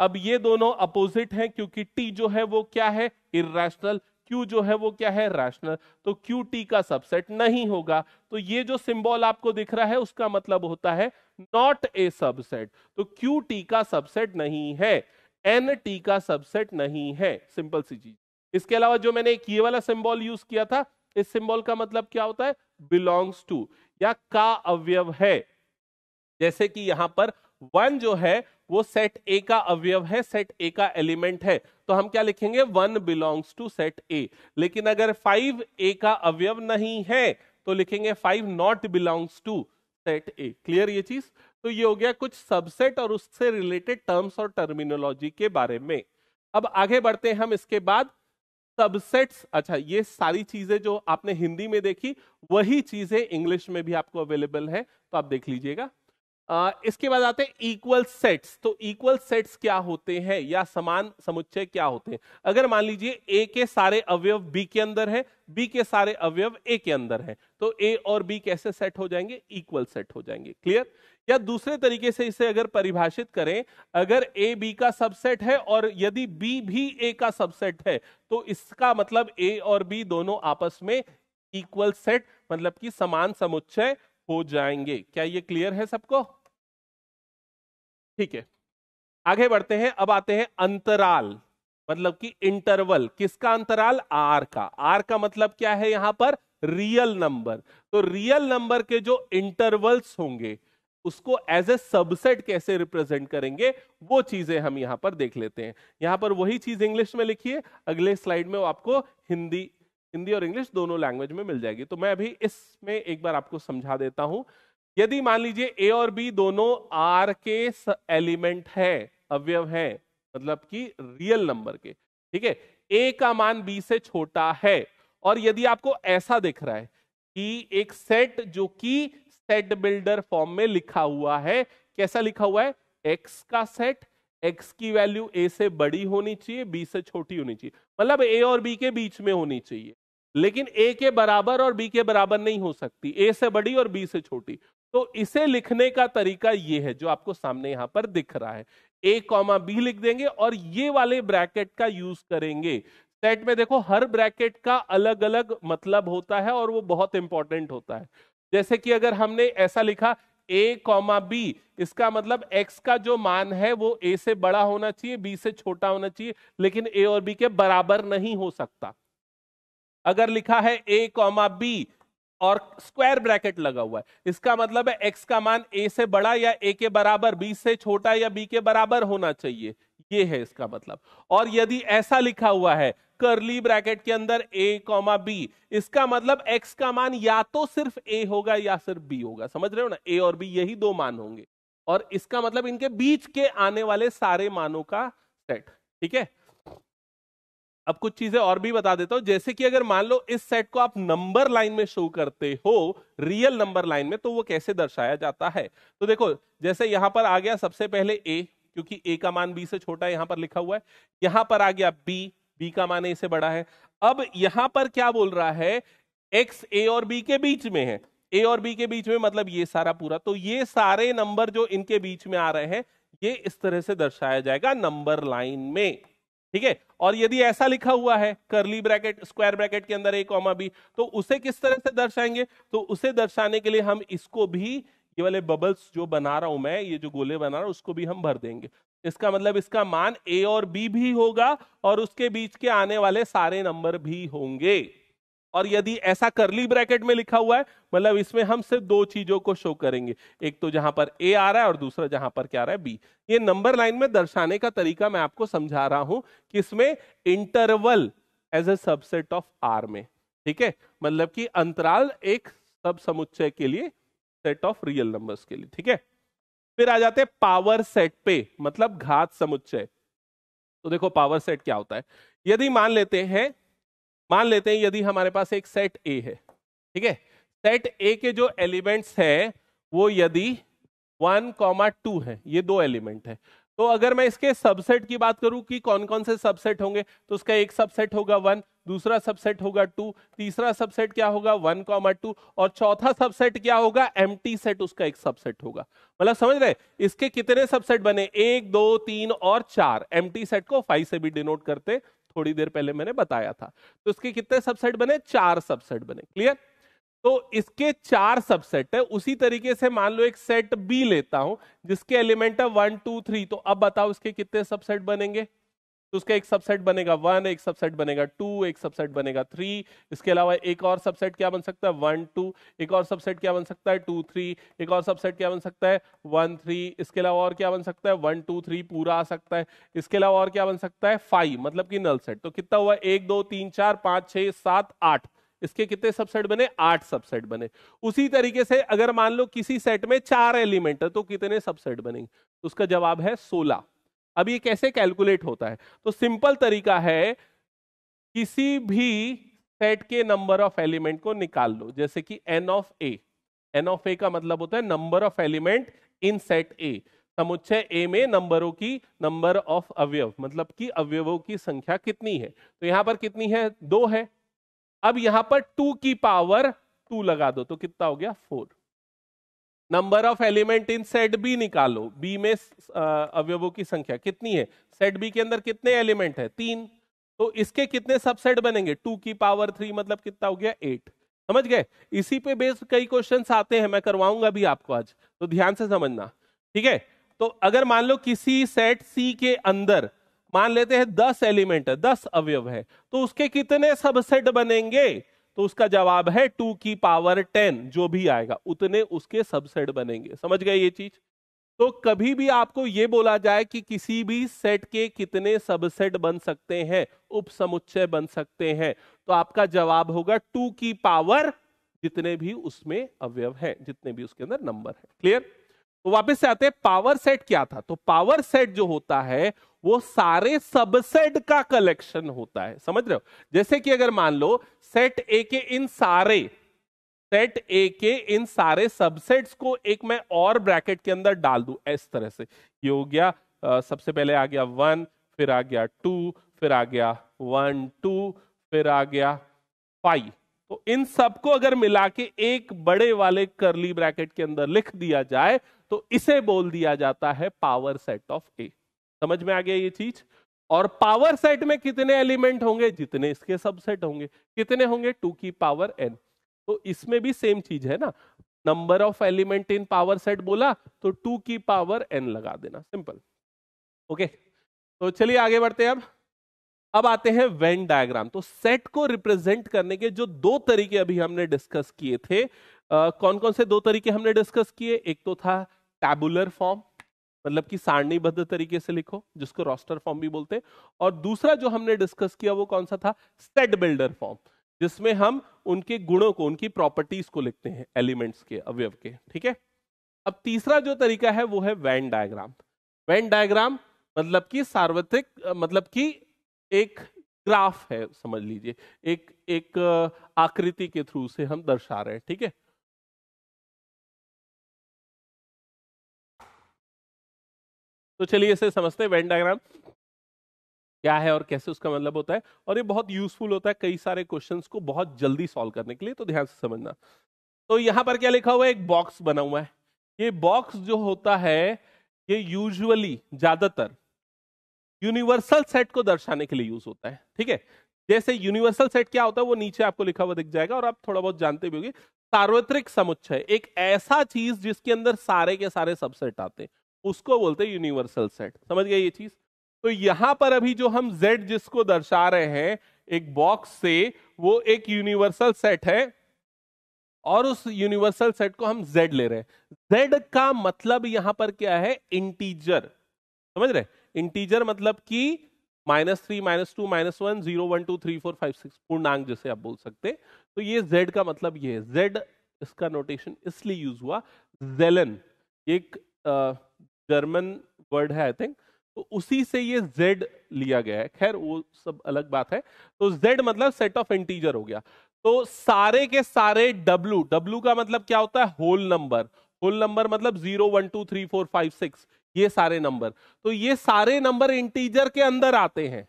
अब ये दोनों अपोजिट हैं क्योंकि टी जो है वो क्या है इरेशनल क्यू जो है वो क्या है रैशनल तो क्यू टी का सबसेट नहीं होगा तो ये जो सिंबल आपको दिख रहा है उसका मतलब होता है नॉट ए सबसेट तो क्यू टी का सबसेट नहीं है एन टी का सबसेट नहीं है सिंपल सी चीज इसके अलावा जो मैंने एक ये वाला सिंबल यूज किया था इस सिंबल का मतलब क्या होता है बिलोंग्स टू या का अवयव है जैसे कि यहां पर वन जो है वो सेट ए का अवयव है सेट ए का एलिमेंट है तो हम क्या लिखेंगे one belongs to set A लेकिन अगर फाइव ए का अवयव नहीं है तो लिखेंगे five not belongs to set A clear ये चीज तो ये हो गया कुछ सबसेट और उससे रिलेटेड टर्म्स और टर्मिनोलॉजी के बारे में अब आगे बढ़ते हैं हम इसके बाद सबसेट्स अच्छा ये सारी चीजें जो आपने हिंदी में देखी वही चीजें इंग्लिश में भी आपको अवेलेबल है तो आप देख लीजिएगा इसके बाद आते हैं इक्वल सेट्स तो इक्वल सेट्स क्या होते हैं या समान समुच्चय क्या होते हैं अगर मान लीजिए ए के सारे अवयव बी के अंदर है बी के सारे अवयव ए के अंदर है तो ए और बी कैसे सेट हो जाएंगे इक्वल सेट हो जाएंगे क्लियर या दूसरे तरीके से इसे अगर परिभाषित करें अगर ए बी का सबसेट है और यदि बी भी ए का सबसेट है तो इसका मतलब ए और बी दोनों आपस में इक्वल सेट मतलब कि समान समुच्चय हो जाएंगे क्या ये क्लियर है सबको ठीक है आगे बढ़ते हैं अब आते हैं अंतराल मतलब कि इंटरवल किसका अंतराल आर का आर का मतलब क्या है यहां पर रियल नंबर तो रियल नंबर के जो इंटरवल्स होंगे उसको एज ए सबसेट कैसे रिप्रेजेंट करेंगे वो चीजें हम यहां पर देख लेते हैं यहां पर वही चीज इंग्लिश में लिखिए अगले स्लाइड में आपको हिंदी हिंदी और इंग्लिश दोनों लैंग्वेज में मिल जाएगी तो मैं अभी इसमें एक बार आपको समझा देता हूं यदि मान लीजिए ए और बी दोनों आर के एलिमेंट है अवयव है मतलब कि रियल नंबर के ठीक है ए का मान बी से छोटा है और यदि आपको ऐसा दिख रहा है कि एक सेट जो कि सेट बिल्डर फॉर्म में लिखा हुआ है कैसा लिखा हुआ है एक्स का सेट एक्स की वैल्यू ए से बड़ी होनी चाहिए बी से छोटी होनी चाहिए मतलब ए और बी के बीच में होनी चाहिए लेकिन ए के बराबर और बी के बराबर नहीं हो सकती ए से बड़ी और बी से छोटी तो इसे लिखने का तरीका ये है जो आपको सामने यहां पर दिख रहा है ए कॉमा बी लिख देंगे और ये वाले ब्रैकेट का यूज करेंगे सेट में देखो हर ब्रैकेट का अलग अलग मतलब होता है और वो बहुत इंपॉर्टेंट होता है जैसे कि अगर हमने ऐसा लिखा ए कॉमा बी इसका मतलब एक्स का जो मान है वो ए से बड़ा होना चाहिए बी से छोटा होना चाहिए लेकिन ए और बी के बराबर नहीं हो सकता अगर लिखा है ए कॉमा बी और स्क्वायर ब्रैकेट लगा हुआ है इसका मतलब है एक्स का मान ए से बड़ा या ए के बराबर बी से छोटा या बी के बराबर होना चाहिए ये है इसका मतलब और यदि ऐसा लिखा हुआ है करली ब्रैकेट के अंदर ए कॉमा बी इसका मतलब एक्स का मान या तो सिर्फ ए होगा या सिर्फ बी होगा समझ रहे हो ना ए और बी यही दो मान होंगे और इसका मतलब इनके बीच के आने वाले सारे मानों का सेट ठीक है अब कुछ चीजें और भी बता देता हूं जैसे कि अगर मान लो इस सेट को आप नंबर लाइन में शो करते हो रियल नंबर लाइन में तो वो कैसे दर्शाया जाता है तो देखो जैसे यहां पर आ गया सबसे पहले ए क्योंकि ए का मान बी से छोटा है यहां पर लिखा हुआ है यहां पर आ गया बी बी का मान ए से बड़ा है अब यहां पर क्या बोल रहा है एक्स ए और बी के बीच में है ए और बी के बीच में मतलब ये सारा पूरा तो ये सारे नंबर जो इनके बीच में आ रहे हैं ये इस तरह से दर्शाया जाएगा नंबर लाइन में ठीक है और यदि ऐसा लिखा हुआ है करली ब्रैकेट स्क्वायर ब्रैकेट के अंदर ए कॉमा बी तो उसे किस तरह से दर्शाएंगे तो उसे दर्शाने के लिए हम इसको भी ये वाले बबल्स जो बना रहा हूं मैं ये जो गोले बना रहा हूं उसको भी हम भर देंगे इसका मतलब इसका मान ए और बी भी होगा और उसके बीच के आने वाले सारे नंबर भी होंगे और यदि ऐसा करली ब्रैकेट में लिखा हुआ है मतलब इसमें हम सिर्फ दो चीजों को शो करेंगे एक तो जहां पर ए आ रहा है और दूसरा जहां पर क्या आ रहा है बी ये नंबर लाइन में दर्शाने का तरीका मैं आपको समझा रहा हूं कि इसमें interval as A subset of R में ठीक है मतलब कि अंतराल एक सब समुच्चय के लिए सेट ऑफ रियल नंबर्स के लिए ठीक है फिर आ जाते पावर सेट पे मतलब घात समुच्चय तो देखो पावर सेट क्या होता है यदि मान लेते हैं मान लेते हैं यदि हमारे पास एक सेट ए है ठीक है सेट ए के जो एलिमेंट्स हैं वो यदि वन कॉमा टू है ये दो एलिमेंट है तो अगर मैं इसके सबसेट की बात करूं कि कौन कौन से सबसेट होंगे तो उसका एक सबसेट होगा वन दूसरा सबसेट होगा टू तीसरा सबसेट क्या होगा वन कॉमा टू और चौथा सबसेट क्या होगा एम सेट उसका एक सबसेट होगा मतलब समझ रहे इसके कितने सबसेट बने एक दो तीन और चार एम सेट को फाइव से भी डिनोट करते थोड़ी देर पहले मैंने बताया था तो इसके कितने सबसेट बने चार सबसेट बने क्लियर तो इसके चार सबसेट है उसी तरीके से मान लो एक सेट बी लेता हूं जिसके एलिमेंट है वन टू थ्री तो अब बताओ इसके कितने सबसेट बनेंगे तो उसका एक सबसेट बनेगा वन एक सबसेट बनेगा टू एक सबसेट बनेगा थ्री इसके अलावा एक और सबसेट क्या बन सकता है वन टू एक और सबसेट क्या बन सकता है टू थ्री एक और सबसेट क्या बन सकता है वन थ्री इसके अलावा और क्या बन सकता है वन टू थ्री पूरा आ सकता है इसके अलावा और क्या बन सकता है फाइव मतलब कि नल सेट तो कितना हुआ एक दो तीन चार पांच छह सात आठ इसके कितने सबसेट बने आठ सबसेट बने उसी तरीके से अगर मान लो किसी सेट में चार एलिमेंट है तो कितने सबसेट बनेंगे तो उसका जवाब है सोलह अब ये कैसे कैलकुलेट होता है तो सिंपल तरीका है किसी भी सेट के नंबर ऑफ एलिमेंट को निकाल लो जैसे कि N of A n of A का मतलब होता है number of element in set A समुच्चय ए में नंबरों की नंबर ऑफ अवयव मतलब कि अवयवों की संख्या कितनी है तो यहां पर कितनी है दो है अब यहां पर टू की पावर टू लगा दो तो कितना हो गया four number of element in set B निकालो बी में अवयवों की संख्या कितनी है सेट बी के अंदर कितने एलिमेंट है तीन तो इसके कितने सबसेट बनेंगे टू की पावर थ्री मतलब कितना हो गया एट समझ गए इसी पे बेस्ड कई क्वेश्चन आते हैं मैं करवाऊंगा भी आपको आज तो ध्यान से समझना ठीक है तो अगर मान लो किसी सेट सी के अंदर मान लेते हैं दस एलिमेंट है दस अवयव है तो उसके कितने सबसेट बनेंगे तो उसका जवाब है टू की पावर टेन जो भी आएगा उतने उसके सबसेट बनेंगे समझ गए ये चीज तो कभी भी आपको ये बोला जाए कि किसी भी सेट के कितने सबसेट बन सकते हैं समुच्चय बन सकते हैं तो आपका जवाब होगा टू की पावर जितने भी उसमें अवयव है जितने भी उसके अंदर नंबर है क्लियर तो वापस से आते हैं पावर सेट क्या था तो पावर सेट जो होता है वो सारे सबसेट का कलेक्शन होता है समझ रहे हो जैसे कि अगर मान लो सेट ए के इन सारे सेट ए के इन सारे सबसेट्स को एक मैं और ब्रैकेट के अंदर डाल दू इस तरह से ये हो गया सबसे पहले आ गया वन फिर आ गया टू फिर आ गया वन टू फिर आ गया फाइव तो इन सबको अगर मिला के एक बड़े वाले करली ब्रैकेट के अंदर लिख दिया जाए तो इसे बोल दिया जाता है पावर सेट ऑफ ए समझ में आ गया ये चीज और पावर सेट में कितने एलिमेंट होंगे जितने इसके सबसेट होंगे कितने होंगे टू की पावर एन तो इसमें भी सेम चीज है ना number of element in power set बोला तो टू की पावर एन लगा देना सिंपल ओके तो चलिए आगे बढ़ते हैं अब अब आते हैं वेन डायग्राम तो सेट को रिप्रेजेंट करने के जो दो तरीके अभी हमने डिस्कस किए थे आ, कौन कौन से दो तरीके हमने डिस्कस किए एक तो था टैबुलर फॉर्म मतलब कि सारणीबद्ध तरीके से लिखो जिसको रोस्टर फॉर्म भी बोलते हैं और दूसरा जो हमने डिस्कस किया वो कौन सा था सेट बिल्डर फॉर्म जिसमें हम उनके गुणों को उनकी प्रॉपर्टीज को लिखते हैं एलिमेंट्स के अवयव के ठीक है अब तीसरा जो तरीका है वो है वैन डायग्राम वैन डायग्राम मतलब कि सार्वत्रिक मतलब कि एक ग्राफ है समझ लीजिए एक एक आकृति के थ्रू से हम दर्शा रहे हैं ठीक है तो चलिए इसे समझते हैं वेन डायग्राम क्या है और कैसे उसका मतलब होता है और ये बहुत यूजफुल होता है कई सारे क्वेश्चंस को बहुत जल्दी सॉल्व करने के लिए तो ध्यान से समझना तो यहां पर क्या लिखा हुआ है एक बॉक्स बना हुआ है ये बॉक्स जो होता है ये यूजुअली ज्यादातर यूनिवर्सल सेट को दर्शाने के लिए यूज होता है ठीक है जैसे यूनिवर्सल सेट क्या होता है वो नीचे आपको लिखा हुआ दिख जाएगा और आप थोड़ा बहुत जानते भी होगी सार्वत्रिक समुच्चय एक ऐसा चीज जिसके अंदर सारे के सारे सबसेट आते हैं उसको बोलते हैं यूनिवर्सल सेट समझ गए ये चीज तो यहां पर अभी जो हम Z जिसको दर्शा रहे हैं एक बॉक्स से वो एक यूनिवर्सल सेट है और उस यूनिवर्सल सेट को हम Z ले रहे हैं Z का मतलब यहां पर क्या है इंटीजर समझ रहे इंटीजर मतलब कि minus three minus two minus one zero one two three four five six पूर्णांक जैसे आप बोल सकते तो ये Z का मतलब ये है Z इसका नोटेशन इसलिए यूज हुआ जेलन एक जर्मन वर्ड है आई थिंक तो उसी से ये z लिया गया है खैर वो सब अलग बात है तो z मतलब सेट ऑफ इंटीजर हो गया तो सारे के सारे w w का मतलब क्या होता है होल नंबर होल नंबर मतलब zero one two three four five six ये सारे नंबर तो ये सारे नंबर इंटीजर के अंदर आते हैं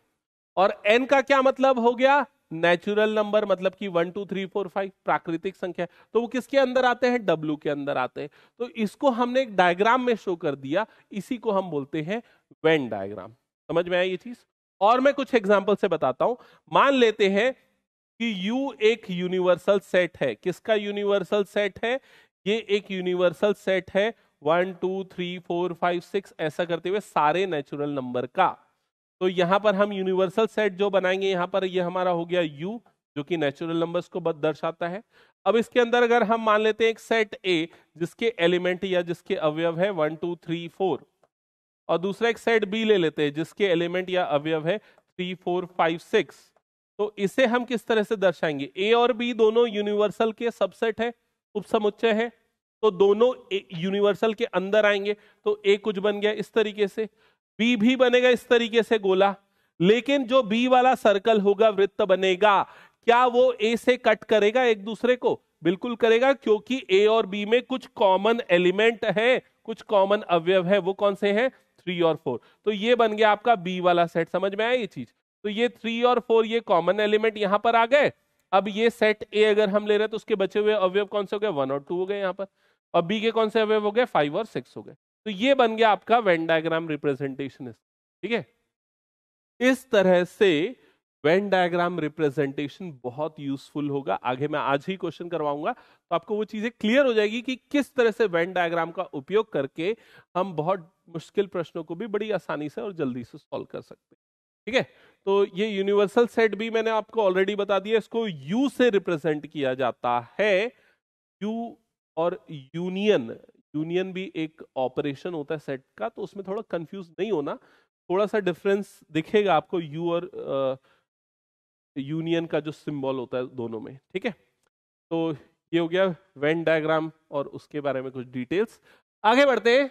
और n का क्या मतलब हो गया नेचुरल नंबर मतलब कि one two three four five प्राकृतिक संख्या तो वो किसके अंदर आते हैं डब्ल्यू के अंदर आते हैं तो इसको हमने एक डायग्राम में शो कर दिया इसी को हम बोलते हैं वेन डायग्राम समझ में आई ये चीज और मैं कुछ एग्जाम्पल से बताता हूं मान लेते हैं कि यू एक यूनिवर्सल सेट है किसका यूनिवर्सल सेट है ये एक यूनिवर्सल सेट है one two three four five six ऐसा करते हुए सारे नेचुरल नंबर का तो यहां पर हम यूनिवर्सल सेट जो बनाएंगे यहां पर ये यह हमारा हो गया यू जो कि नेचुरल नंबर्स को दर्शाता है अब इसके अंदर अगर हम मान लेते हैं एक सेट ए जिसके एलिमेंट या जिसके अवयव है वन टू थ्री फोर और दूसरा एक सेट बी ले लेते हैं जिसके एलिमेंट या अवयव है थ्री फोर फाइव सिक्स तो इसे हम किस तरह से दर्शाएंगे ए और बी दोनों यूनिवर्सल के सबसेट है उपसमुच्चय है तो दोनों यूनिवर्सल के अंदर आएंगे तो ए कुछ बन गया इस तरीके से बी भी बनेगा इस तरीके से गोला लेकिन जो बी वाला सर्कल होगा वृत्त बनेगा क्या वो ए से कट करेगा एक दूसरे को बिल्कुल करेगा क्योंकि ए और बी में कुछ कॉमन एलिमेंट है कुछ कॉमन अवयव है वो कौन से हैं थ्री और फोर तो ये बन गया आपका बी वाला सेट समझ में आया ये चीज तो ये थ्री और फोर ये कॉमन एलिमेंट यहां पर आ गए अब ये सेट ए अगर हम ले रहे हैं तो उसके बचे हुए अवयव कौन से हो गए वन और टू हो गए यहाँ पर और बी के कौन से अवयव हो गए फाइव और सिक्स हो गए तो ये बन गया आपका वेन डायग्राम रिप्रेजेंटेशन ठीक है इस तरह से वेन डायग्राम रिप्रेजेंटेशन बहुत यूजफुल होगा आगे मैं आज ही क्वेश्चन करवाऊंगा तो आपको वो चीजें क्लियर हो जाएगी कि किस तरह से वेन डायग्राम का उपयोग करके हम बहुत मुश्किल प्रश्नों को भी बड़ी आसानी से और जल्दी से सॉल्व कर सकते हैं ठीक है तो ये यूनिवर्सल सेट भी मैंने आपको ऑलरेडी बता दिया इसको यू से रिप्रेजेंट किया जाता है यू और यूनियन यूनियन भी एक ऑपरेशन होता है सेट का तो उसमें थोड़ा कंफ्यूज नहीं होना थोड़ा सा डिफरेंस दिखेगा आपको यू और यूनियन का जो सिंबल होता है दोनों में ठीक है तो ये हो गया वेन डायग्राम और उसके बारे में कुछ डिटेल्स आगे बढ़ते हैं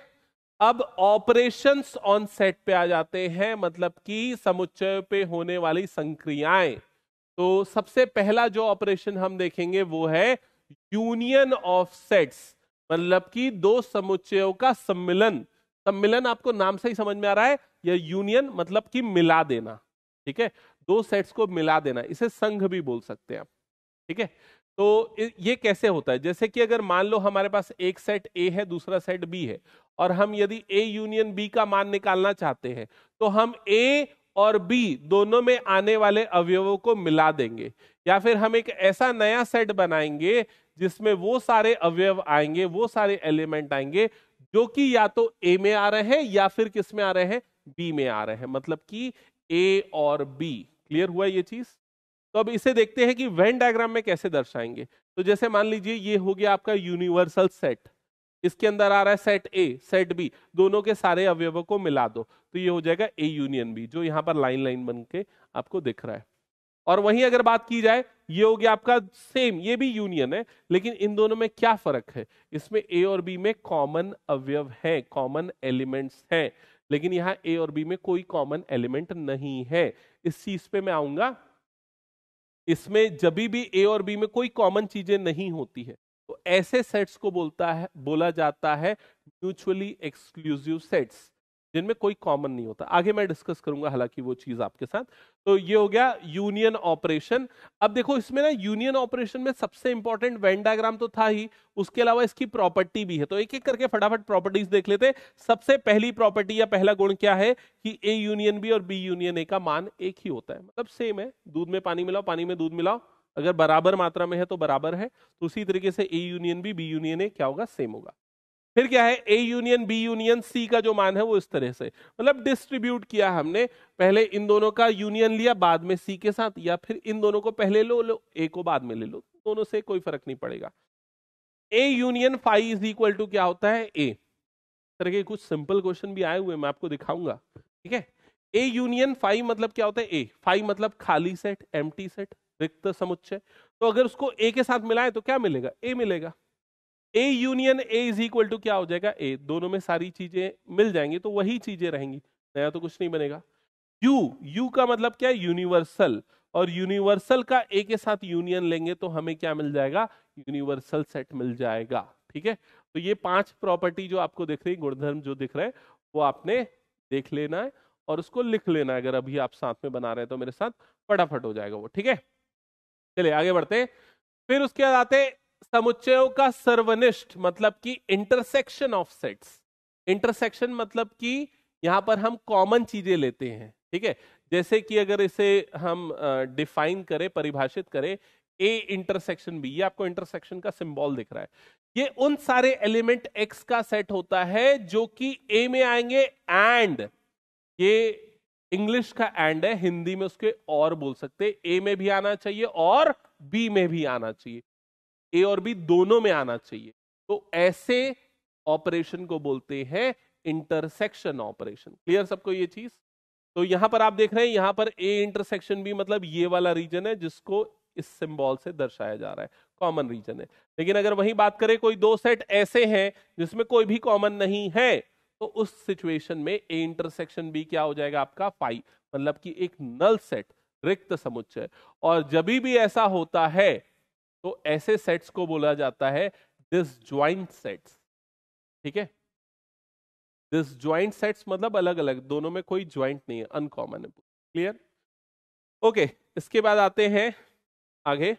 अब ऑपरेशंस ऑन सेट पे आ जाते हैं मतलब कि समुच्चय पे होने वाली संक्रियाएं तो सबसे पहला जो ऑपरेशन हम देखेंगे वो है यूनियन ऑफ सेट्स मतलब कि दो समुच्चयों का सम्मिलन सम्मिलन आपको नाम से ही समझ में आ रहा है या यूनियन मतलब कि मिला देना ठीक है दो सेट्स को मिला देना इसे संघ भी बोल सकते हैं आप ठीक है तो ये कैसे होता है जैसे कि अगर मान लो हमारे पास एक सेट ए है दूसरा सेट बी है और हम यदि ए यूनियन बी का मान निकालना चाहते हैं तो हम ए और बी दोनों में आने वाले अवयवों को मिला देंगे या फिर हम एक ऐसा नया सेट बनाएंगे जिसमें वो सारे अवयव आएंगे वो सारे एलिमेंट आएंगे जो कि या तो ए में आ रहे हैं या फिर किस में आ रहे हैं बी में आ रहे हैं मतलब कि ए और बी क्लियर हुआ ये चीज तो अब इसे देखते हैं कि वेन डायग्राम में कैसे दर्शाएंगे तो जैसे मान लीजिए ये हो गया आपका यूनिवर्सल सेट इसके अंदर आ रहा है सेट ए सेट बी दोनों के सारे अवयवों को मिला दो तो ये हो जाएगा ए यूनियन बी जो यहाँ पर लाइन लाइन बन के आपको दिख रहा है और वहीं अगर बात की जाए ये हो गया आपका सेम ये भी यूनियन है लेकिन इन दोनों में क्या फर्क है इसमें ए और बी में कॉमन अवयव है कॉमन एलिमेंट्स हैं लेकिन यहाँ ए और बी में कोई कॉमन एलिमेंट नहीं है इस चीज पे मैं आऊंगा इसमें जब भी ए और बी में कोई कॉमन चीजें नहीं होती है ऐसे सेट्स को बोलता है बोला जाता है म्यूचुअली एक्सक्लूसिव सेट्स जिनमें कोई कॉमन नहीं होता आगे मैं डिस्कस करूंगा हालांकि वो चीज आपके साथ तो ये हो गया यूनियन ऑपरेशन अब देखो इसमें ना यूनियन ऑपरेशन में सबसे इंपॉर्टेंट वेन डायग्राम तो था ही उसके अलावा इसकी प्रॉपर्टी भी है तो एक एक करके फटाफट प्रॉपर्टीज देख लेते सबसे पहली प्रॉपर्टी या पहला गुण क्या है कि ए यूनियन बी और बी यूनियन ए का मान एक ही होता है मतलब सेम है दूध में पानी मिलाओ पानी में दूध मिलाओ अगर बराबर मात्रा में है तो बराबर है तो उसी तरीके से A union B B union A क्या होगा सेम होगा फिर क्या है A union B union C का जो मान है वो इस तरह से मतलब डिस्ट्रीब्यूट किया हमने पहले इन दोनों का यूनियन लिया बाद में सी के साथ या फिर इन दोनों को पहले लो लो ए को बाद में ले लो दोनों से कोई फर्क नहीं पड़ेगा A union five is equal to क्या होता है ए तरह के कुछ सिंपल क्वेश्चन भी आए हुए मैं आपको दिखाऊंगा ठीक है ए यूनियन फाइव मतलब क्या होता है ए फाइव मतलब खाली सेट एम सेट रिक्त समुच्चय तो अगर उसको ए के साथ मिलाए तो क्या मिलेगा ए मिलेगा A union A is equal to क्या हो जाएगा ए दोनों में सारी चीजें मिल जाएंगी तो वही चीजें रहेंगी नया तो कुछ नहीं बनेगा यू यू का मतलब क्या है यूनिवर्सल और यूनिवर्सल का ए के साथ यूनियन लेंगे तो हमें क्या मिल जाएगा यूनिवर्सल सेट मिल जाएगा ठीक है तो ये पांच प्रॉपर्टी जो आपको दिख रही गुणधर्म जो दिख रहे हैं वो आपने देख लेना है और उसको लिख लेना है अगर अभी आप साथ में बना रहे हैं तो मेरे साथ फटाफट हो जाएगा वो ठीक है चलिए आगे बढ़ते फिर उसके बाद आते समुच्चयों का सर्वनिष्ठ मतलब कि इंटरसेक्शन ऑफ सेट्स इंटरसेक्शन मतलब कि यहां पर हम कॉमन चीजें लेते हैं ठीक है जैसे कि अगर इसे हम डिफाइन करें परिभाषित करें ए इंटरसेक्शन बी ये आपको इंटरसेक्शन का सिंबल दिख रहा है ये उन सारे एलिमेंट एक्स का सेट होता है जो कि ए में आएंगे एंड ये इंग्लिश का एंड है हिंदी में उसके और बोल सकते ए में भी आना चाहिए और बी में भी आना चाहिए ए और बी दोनों में आना चाहिए तो ऐसे ऑपरेशन को बोलते हैं इंटरसेक्शन ऑपरेशन क्लियर सबको ये चीज तो यहां पर आप देख रहे हैं यहां पर ए इंटरसेक्शन भी मतलब ये वाला रीजन है जिसको इस सिंबल से दर्शाया जा रहा है कॉमन रीजन है लेकिन अगर वही बात करें कोई दो सेट ऐसे हैं जिसमें कोई भी कॉमन नहीं है तो उस सिचुएशन में ए इंटरसेक्शन बी क्या हो जाएगा आपका फाइव मतलब कि एक नल सेट रिक्त समुच्चय और जब भी ऐसा होता है तो ऐसे सेट्स को बोला जाता है दिस ज्वाइंट सेट्स ठीक है दिस ज्वाइंट सेट्स मतलब अलग अलग दोनों में कोई ज्वाइंट नहीं है अनकॉमन है क्लियर ओके इसके बाद आते हैं आगे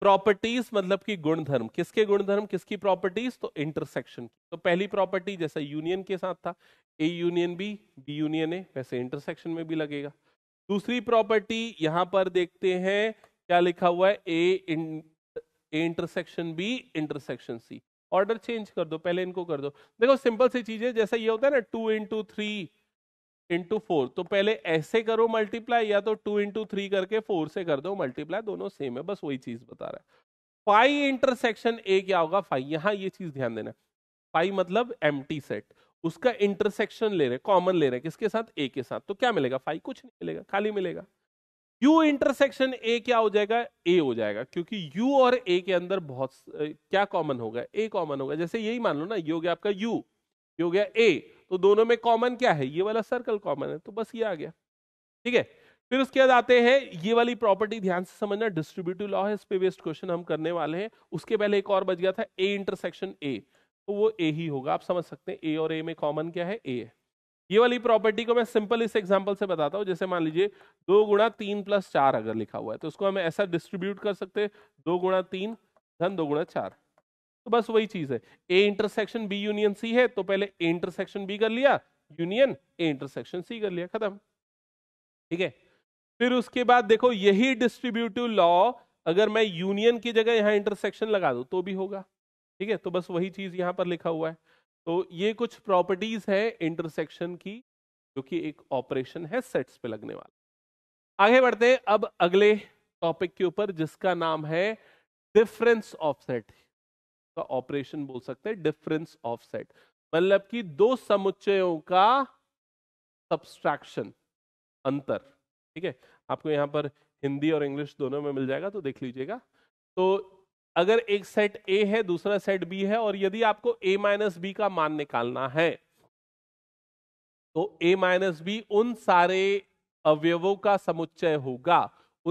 प्रॉपर्टीज मतलब कि गुणधर्म किसके गुणधर्म किसकी प्रॉपर्टीज तो इंटरसेक्शन की तो पहली प्रॉपर्टी जैसा यूनियन के साथ था A union B B union A वैसे इंटरसेक्शन में भी लगेगा दूसरी प्रॉपर्टी यहां पर देखते हैं क्या लिखा हुआ है A intersection B intersection C order change कर दो पहले इनको कर दो देखो सिंपल सी चीज है जैसा ये होता है ना two into three into four तो पहले ऐसे करो मल्टीप्लाई या तो टू इंटू थ्री करके फोर से कर दो मल्टीप्लाई दोनों सेम है बस वही चीज बता रहा है फाइव इंटरसेक्शन ए क्या होगा फाइव यहाँ ये चीज ध्यान देना फाइव मतलब एम सेट उसका इंटरसेक्शन ले रहे कॉमन ले रहे किसके साथ ए के साथ तो क्या मिलेगा फाइव कुछ नहीं मिलेगा खाली मिलेगा यू इंटरसेक्शन ए क्या हो जाएगा ए हो जाएगा क्योंकि यू और ए के अंदर बहुत क्या कॉमन होगा ए कॉमन होगा जैसे यही मान लो ना ये हो गया आपका यू ये हो गया ए तो दोनों में कॉमन क्या है ये वाला सर्कल कॉमन है तो बस ये आ गया ठीक है फिर उसके बाद आते हैं ये वाली प्रॉपर्टी ध्यान से समझना डिस्ट्रीब्यूटिव लॉ है इस पे बेस्ड क्वेश्चन हम करने वाले हैं उसके पहले एक और बच गया था ए इंटरसेक्शन ए तो वो ए ही होगा आप समझ सकते हैं ए और ए में कॉमन क्या है ए है ये वाली प्रॉपर्टी को मैं सिंपल इस एग्जांपल से बताता हूँ जैसे मान लीजिए दो गुणा तीन प्लस चार अगर लिखा हुआ है तो उसको हम ऐसा डिस्ट्रीब्यूट कर सकते हैं दो गुणा तीन धन दो गुणा चार तो बस वही चीज है A intersection B union C है तो पहले ए इंटरसेक्शन बी कर लिया यूनियन ए इंटरसेक्शन सी कर लिया खत्म ठीक है फिर उसके बाद देखो यही डिस्ट्रीब्यूटिव लॉ अगर मैं यूनियन की जगह यहां इंटरसेक्शन लगा दू तो भी होगा ठीक है तो बस वही चीज यहां पर लिखा हुआ है तो ये कुछ प्रॉपर्टीज है इंटरसेक्शन की जो कि एक ऑपरेशन है सेट्स पे लगने वाला आगे बढ़ते हैं अब अगले टॉपिक के ऊपर जिसका नाम है डिफरेंस ऑफ सेट का ऑपरेशन बोल सकते हैं डिफरेंस ऑफ सेट मतलब कि दो समुच्चयों का सब्सट्रैक्शन अंतर ठीक है आपको यहां पर हिंदी और इंग्लिश दोनों में मिल जाएगा तो देख लीजिएगा तो अगर एक सेट ए है दूसरा सेट बी है और यदि आपको ए माइनस बी का मान निकालना है तो ए माइनस बी उन सारे अवयवों का समुच्चय होगा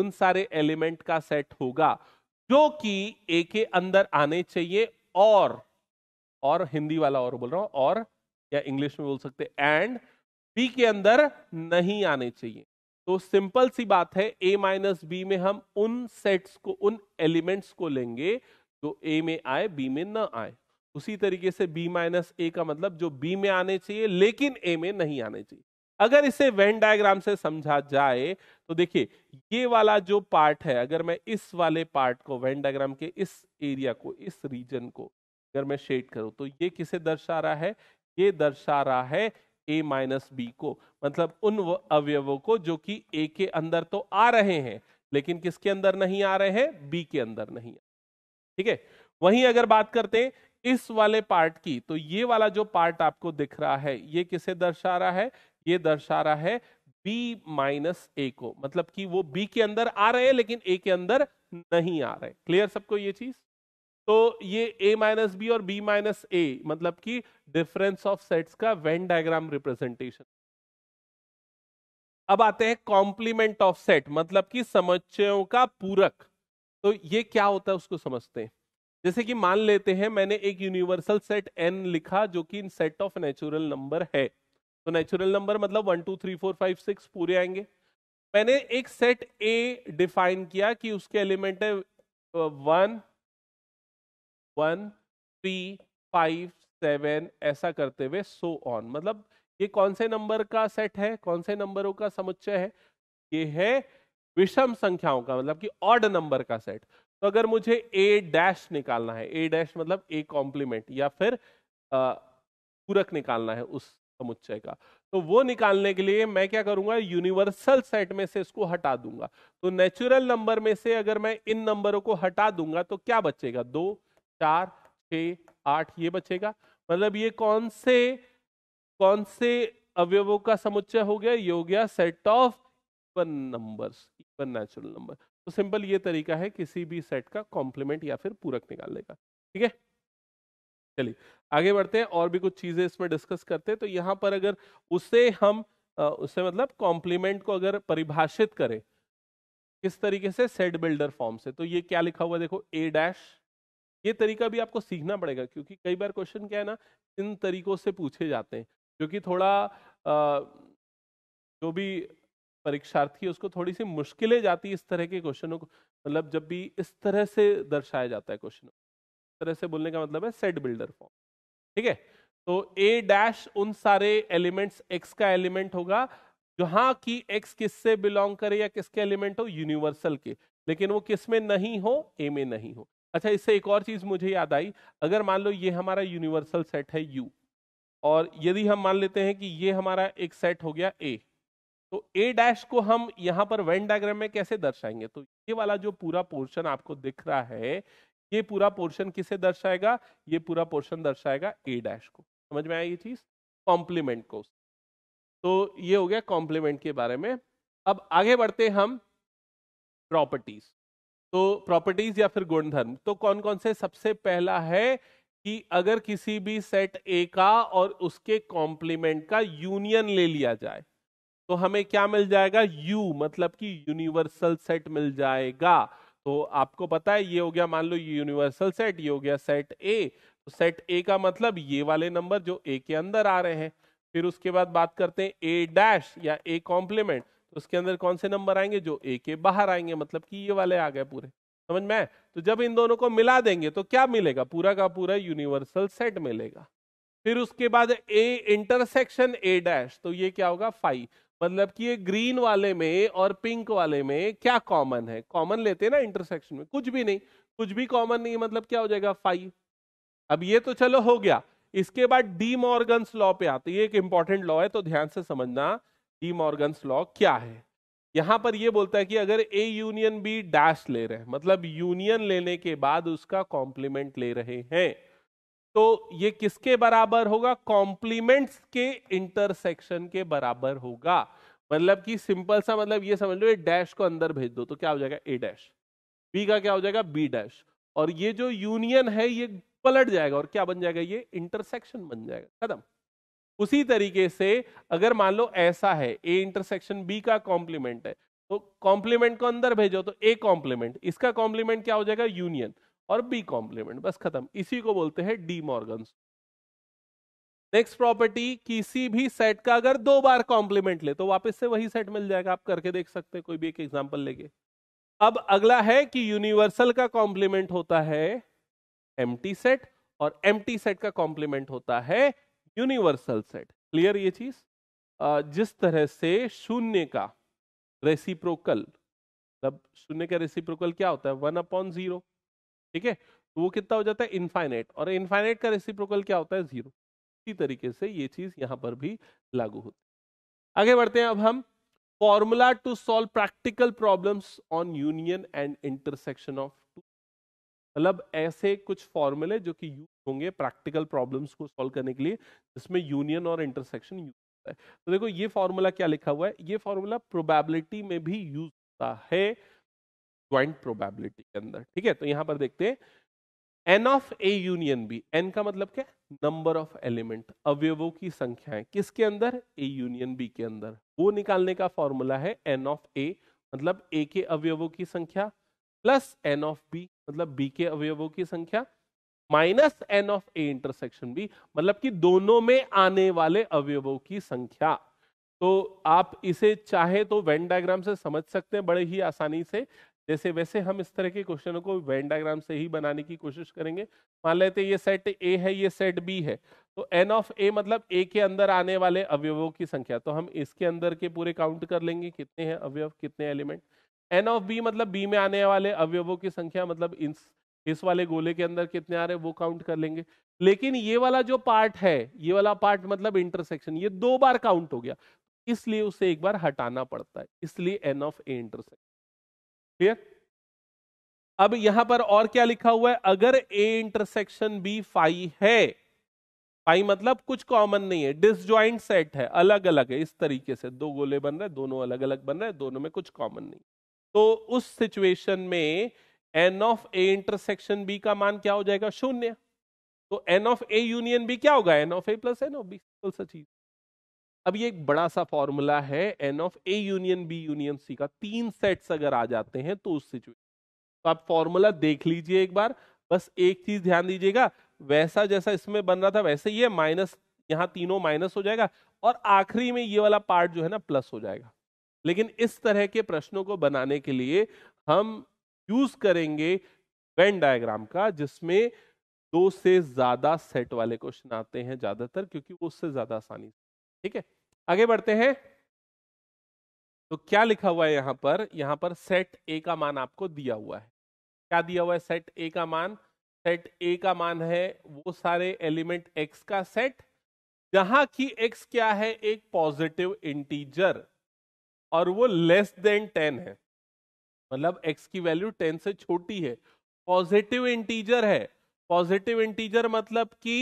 उन सारे एलिमेंट का सेट होगा जो कि ए के अंदर आने चाहिए और और हिंदी वाला और बोल रहा हूं और या इंग्लिश में बोल सकते एंड बी के अंदर नहीं आने चाहिए तो सिंपल सी बात है ए माइनस बी में हम उन सेट्स को उन एलिमेंट्स को लेंगे जो ए में आए बी में न आए उसी तरीके से बी माइनस ए का मतलब जो बी में आने चाहिए लेकिन ए में नहीं आने चाहिए अगर इसे वेन डायग्राम से समझा जाए तो देखिए ये वाला जो पार्ट है अगर मैं इस वाले पार्ट को वेन डायग्राम के इस एरिया को इस रीजन को अगर मैं शेड करूं तो ये किसे दर्शा रहा है ये दर्शा रहा है ए माइनस बी को मतलब उन अवयवों को जो कि ए के अंदर तो आ रहे हैं लेकिन किसके अंदर नहीं आ रहे हैं बी के अंदर नहीं ठीक है वहीं अगर बात करते हैं इस वाले पार्ट की तो ये वाला जो पार्ट आपको दिख रहा है ये किसे दर्शा रहा है ये दर्शा रहा है बी माइनस ए को मतलब कि वो बी के अंदर आ रहे हैं लेकिन ए के अंदर नहीं आ रहे क्लियर सबको ये चीज तो ये ए माइनस बी और बी माइनस ए मतलब कि डिफरेंस ऑफ सेट्स का वेन डायग्राम रिप्रेजेंटेशन अब आते हैं कॉम्प्लीमेंट ऑफ सेट मतलब कि समस्याओं का पूरक तो ये क्या होता है उसको समझते हैं जैसे कि मान लेते हैं मैंने एक यूनिवर्सल सेट एन लिखा जो कि सेट ऑफ नेचुरल नंबर है तो नेचुरल नंबर मतलब one two three four five six पूरे आएंगे मैंने एक सेट ए डिफाइन किया कि उसके एलिमेंट है one one three five seven ऐसा करते हुए सो ऑन मतलब ये कौन से नंबर का सेट है कौन से नंबरों का समुच्चय है ये है विषम संख्याओं का मतलब कि ऑड नंबर का सेट तो अगर मुझे ए डैश निकालना है ए डैश मतलब ए कॉम्प्लीमेंट या फिर पूरक निकालना है उस समुच्चय का तो वो निकालने के लिए मैं क्या करूंगा यूनिवर्सल सेट में से इसको हटा दूंगा तो नेचुरल नंबर में से अगर मैं इन नंबरों को हटा दूंगा तो क्या बचेगा दो चार छ आठ ये बचेगा मतलब ये कौन से कौन से अवयवों का समुच्चय हो गया ये हो गया set of even numbers even natural number तो सिंपल ये तरीका है किसी भी सेट का कॉम्प्लीमेंट या फिर पूरक निकालने का ठीक है चलिए आगे बढ़ते हैं और भी कुछ चीज़ें इसमें डिस्कस करते हैं तो यहाँ पर अगर उसे हम उसे मतलब कॉम्प्लीमेंट को अगर परिभाषित करें किस तरीके से सेट बिल्डर फॉर्म से तो ये क्या लिखा हुआ देखो ए डैश ये तरीका भी आपको सीखना पड़ेगा क्योंकि कई बार क्वेश्चन क्या है ना इन तरीकों से पूछे जाते हैं जो कि थोड़ा आ, जो भी परीक्षार्थी उसको थोड़ी सी मुश्किलें जाती है इस तरह के क्वेश्चनों को मतलब जब भी इस तरह से दर्शाया जाता है क्वेश्चन तरह से बोलने का मतलब है सेट बिल्डर फॉर्म ठीक है तो ए डैश उन सारे एलिमेंट्स एक्स का एलिमेंट होगा जहां की एक्स किससे बिलोंग करे या किसके एलिमेंट हो यूनिवर्सल के लेकिन वो किस में नहीं हो ए में नहीं हो अच्छा इससे एक और चीज मुझे याद आई अगर मान लो ये हमारा यूनिवर्सल सेट है यू और यदि हम मान लेते हैं कि ये हमारा एक सेट हो गया ए तो ए डैश को हम यहां पर वेन डायग्राम में कैसे दर्शाएंगे तो ये वाला जो पूरा पोर्शन आपको दिख रहा है ये पूरा पोर्शन किसे दर्शाएगा ये पूरा पोर्शन दर्शाएगा ए डैश को समझ में आया ये चीज कॉम्प्लीमेंट को तो ये हो गया कॉम्प्लीमेंट के बारे में अब आगे बढ़ते हम प्रॉपर्टीज तो प्रॉपर्टीज या फिर गुणधर्म तो कौन कौन से सबसे पहला है कि अगर किसी भी सेट ए का और उसके कॉम्प्लीमेंट का यूनियन ले लिया जाए तो हमें क्या मिल जाएगा यू मतलब कि यूनिवर्सल सेट मिल जाएगा तो आपको पता है ये हो गया मान लो ये यूनिवर्सल सेट ये हो गया सेट ए तो सेट ए का मतलब ये वाले नंबर जो ए के अंदर आ रहे हैं फिर उसके बाद बात करते हैं ए डैश या ए कॉम्प्लीमेंट तो उसके अंदर कौन से नंबर आएंगे जो ए के बाहर आएंगे मतलब कि ये वाले आ गए पूरे समझ में तो जब इन दोनों को मिला देंगे तो क्या मिलेगा पूरा का पूरा यूनिवर्सल सेट मिलेगा फिर उसके बाद ए इंटरसेक्शन ए डैश तो ये क्या होगा फाइव मतलब कि ये ग्रीन वाले में और पिंक वाले में क्या कॉमन है कॉमन लेते हैं ना इंटरसेक्शन में कुछ भी नहीं कुछ भी कॉमन नहीं मतलब क्या हो जाएगा फाइव अब ये तो चलो हो गया इसके बाद डी मॉर्गन्स लॉ पे आते ये एक इंपॉर्टेंट लॉ है तो ध्यान से समझना डी मॉर्गन्स लॉ क्या है यहां पर ये बोलता है कि अगर ए यूनियन बी डैश ले रहे हैं मतलब यूनियन लेने के बाद उसका कॉम्प्लीमेंट ले रहे हैं तो ये किसके बराबर होगा कॉम्प्लीमेंट्स के इंटरसेक्शन के बराबर होगा मतलब कि सिंपल सा मतलब ये समझ लो ये डैश को अंदर भेज दो तो क्या हो जाएगा ए डैश बी का क्या हो जाएगा बी डैश और ये जो यूनियन है ये पलट जाएगा और क्या बन जाएगा ये इंटरसेक्शन बन जाएगा खत्म उसी तरीके से अगर मान लो ऐसा है ए इंटरसेक्शन बी का कॉम्प्लीमेंट है तो कॉम्प्लीमेंट को अंदर भेजो तो ए कॉम्प्लीमेंट इसका कॉम्प्लीमेंट क्या हो जाएगा यूनियन और बी कॉम्प्लीमेंट बस खत्म इसी को बोलते हैं डी मॉर्गन नेक्स्ट प्रॉपर्टी किसी भी सेट का अगर दो बार कॉम्प्लीमेंट ले तो वापस से वही सेट मिल जाएगा आप करके देख सकते हैं कोई भी एक एग्जांपल लेके अब अगला है कि यूनिवर्सल का कॉम्प्लीमेंट होता है एम सेट और एम सेट का कॉम्प्लीमेंट होता है यूनिवर्सल सेट क्लियर ये चीज जिस तरह से शून्य का रेसिप्रोकल मतलब शून्य का रेसिप्रोकल क्या होता है वन अपॉन जीरो ठीक है तो वो कितना हो जाता है इनफाइनाइट और इनफाइनाइट का रेसिप्रोकल क्या होता है जीरो इसी तरीके से ये चीज यहाँ पर भी लागू होती है आगे बढ़ते हैं अब हम formula to solve practical problems on union and intersection of two मतलब ऐसे कुछ फॉर्मूले जो कि यूज होंगे प्रैक्टिकल प्रॉब्लम्स को सॉल्व करने के लिए जिसमें यूनियन और इंटरसेक्शन यूज होता है तो देखो ये फॉर्मूला क्या लिखा हुआ है ये फॉर्मूला प्रोबेबिलिटी में भी यूज होता है ज्वाइंट प्रोबेबिलिटी के अंदर ठीक है तो यहां पर देखते हैं n of A union B n का मतलब क्या नंबर ऑफ एलिमेंट अवयवों की संख्या है किसके अंदर ए यूनियन बी के अंदर वो निकालने का फॉर्मूला है एन ऑफ ए मतलब ए के अवयवों की संख्या प्लस एन ऑफ बी मतलब बी के अवयवों की संख्या minus N of A intersection B मतलब कि दोनों में आने वाले अवयवों की संख्या तो आप इसे चाहे तो वेन डायग्राम से समझ सकते हैं बड़े ही आसानी से जैसे वैसे हम इस तरह के क्वेश्चनों को वेन डायग्राम से ही बनाने की कोशिश करेंगे मान लेते ये सेट ए है ये सेट बी है तो एन ऑफ ए मतलब ए के अंदर आने वाले अवयवों की संख्या तो हम इसके अंदर के पूरे काउंट कर लेंगे कितने हैं अवयव कितने एलिमेंट एन ऑफ बी मतलब बी में आने वाले अवयवों की संख्या मतलब इस इस वाले गोले के अंदर कितने आ रहे हैं वो काउंट कर लेंगे लेकिन ये वाला जो पार्ट है ये वाला पार्ट मतलब इंटरसेक्शन ये दो बार काउंट हो गया इसलिए उसे एक बार हटाना पड़ता है इसलिए n of A intersection clear अब यहां पर और क्या लिखा हुआ है अगर ए इंटरसेक्शन बी फाई है फाई मतलब कुछ कॉमन नहीं है डिसज्वाइंट सेट है अलग अलग है इस तरीके से दो गोले बन रहे दोनों अलग अलग बन रहे दोनों में कुछ कॉमन नहीं तो उस सिचुएशन में n of A intersection B का मान क्या हो जाएगा शून्य तो n of A union B क्या होगा n of A plus N of B simple सा चीज अब ये एक बड़ा सा फॉर्मूला है n of A union B union C का तीन सेट्स अगर आ जाते हैं तो उस सिचुएशन तो आप फॉर्मूला देख लीजिए एक बार बस एक चीज ध्यान दीजिएगा वैसा जैसा इसमें बन रहा था वैसे ये माइनस यहाँ तीनों माइनस हो जाएगा और आखिरी में ये वाला पार्ट जो है ना प्लस हो जाएगा लेकिन इस तरह के प्रश्नों को बनाने के लिए हम यूज करेंगे वेन डायग्राम का जिसमें दो से ज्यादा सेट वाले क्वेश्चन आते हैं ज्यादातर क्योंकि उससे ज्यादा आसानी ठीक है आगे बढ़ते हैं तो क्या लिखा हुआ है यहां पर यहां पर सेट ए का मान आपको दिया हुआ है क्या दिया हुआ है सेट ए का मान सेट ए का मान है वो सारे एलिमेंट एक्स का सेट जहां की एक्स क्या है एक पॉजिटिव इंटीजर और वो लेस देन टेन है मतलब एक्स की वैल्यू टेन से छोटी है पॉजिटिव इंटीजर है पॉजिटिव इंटीजर मतलब कि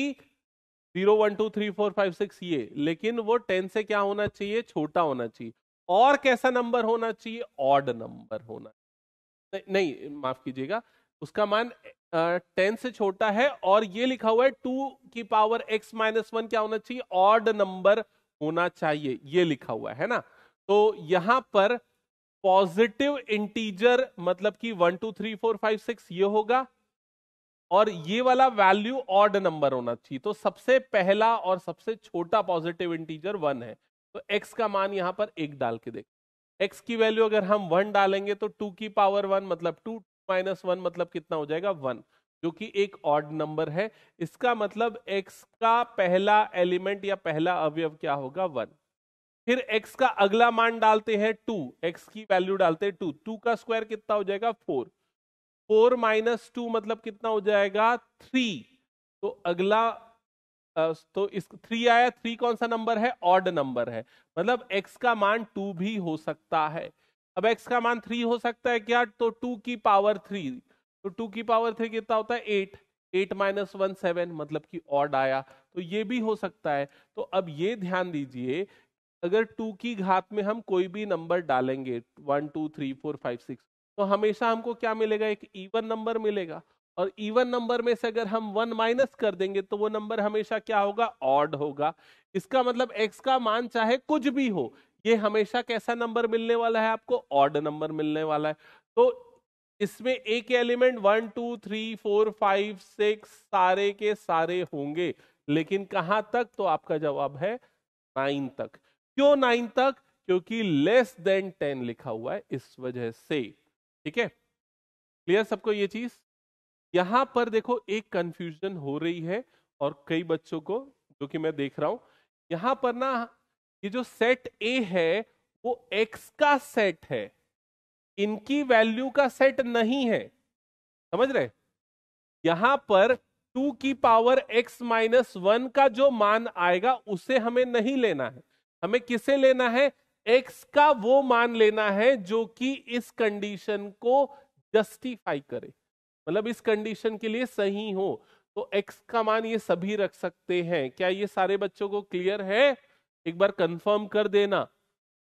zero one two three four five six ये लेकिन वो टेन से क्या होना चाहिए छोटा होना चाहिए और कैसा नंबर होना चाहिए ऑड नंबर होना नहीं माफ कीजिएगा उसका मान टेन से छोटा है और ये लिखा हुआ है टू की पावर एक्स माइनस वन क्या होना चाहिए ऑड नंबर होना चाहिए ये लिखा हुआ है ना तो यहां पर पॉजिटिव इंटीजर मतलब कि one two three four five six ये होगा और ये वाला वैल्यू ऑड नंबर होना चाहिए तो सबसे पहला और सबसे छोटा पॉजिटिव इंटीजर वन है तो एक्स का मान यहां पर एक डाल के देख एक्स की वैल्यू अगर हम वन डालेंगे तो टू की पावर वन मतलब टू माइनस वन मतलब कितना हो जाएगा वन जो कि एक ऑड नंबर है इसका मतलब एक्स का पहला एलिमेंट या पहला अवयव क्या होगा वन फिर एक्स का अगला मान डालते हैं टू एक्स की वैल्यू डालते हैं टू टू का स्क्वायर कितना हो जाएगा फोर फोर माइनस टू मतलब कितना हो जाएगा थ्री तो अगला तो इस थ्री आया थ्री कौन सा नंबर है ऑड नंबर है मतलब एक्स का मान टू भी हो सकता है अब एक्स का मान थ्री हो सकता है क्या तो टू की पावर थ्री तो टू की पावर थ्री कितना होता है eight eight minus one seven मतलब कि ऑड आया तो ये भी हो सकता है तो अब ये ध्यान दीजिए अगर टू की घात में हम कोई भी नंबर डालेंगे one two three four five six तो हमेशा हमको क्या मिलेगा एक इवन नंबर मिलेगा और इवन नंबर में से अगर हम वन माइनस कर देंगे तो वो नंबर हमेशा क्या होगा ऑड होगा इसका मतलब एक्स का मान चाहे कुछ भी हो ये हमेशा कैसा नंबर मिलने वाला है आपको ऑड नंबर मिलने वाला है तो इसमें एक element one two three four five six सारे के सारे होंगे लेकिन कहां तक तो आपका जवाब है नाइन तक क्यों नाइन तक क्योंकि लेस देन टेन लिखा हुआ है इस वजह से ठीक है क्लियर सबको ये चीज यहां पर देखो एक कंफ्यूजन हो रही है और कई बच्चों को जो कि मैं देख रहा हूं यहां पर ना ये जो सेट ए है वो एक्स का सेट है इनकी वैल्यू का सेट नहीं है समझ रहे यहां पर टू की पावर एक्स माइनस वन का जो मान आएगा उसे हमें नहीं लेना है हमें किसे लेना है एक्स का वो मान लेना है जो कि इस कंडीशन को जस्टिफाई करे मतलब इस कंडीशन के लिए सही हो तो एक्स का मान ये सभी रख सकते हैं क्या ये सारे बच्चों को क्लियर है एक बार कंफर्म कर देना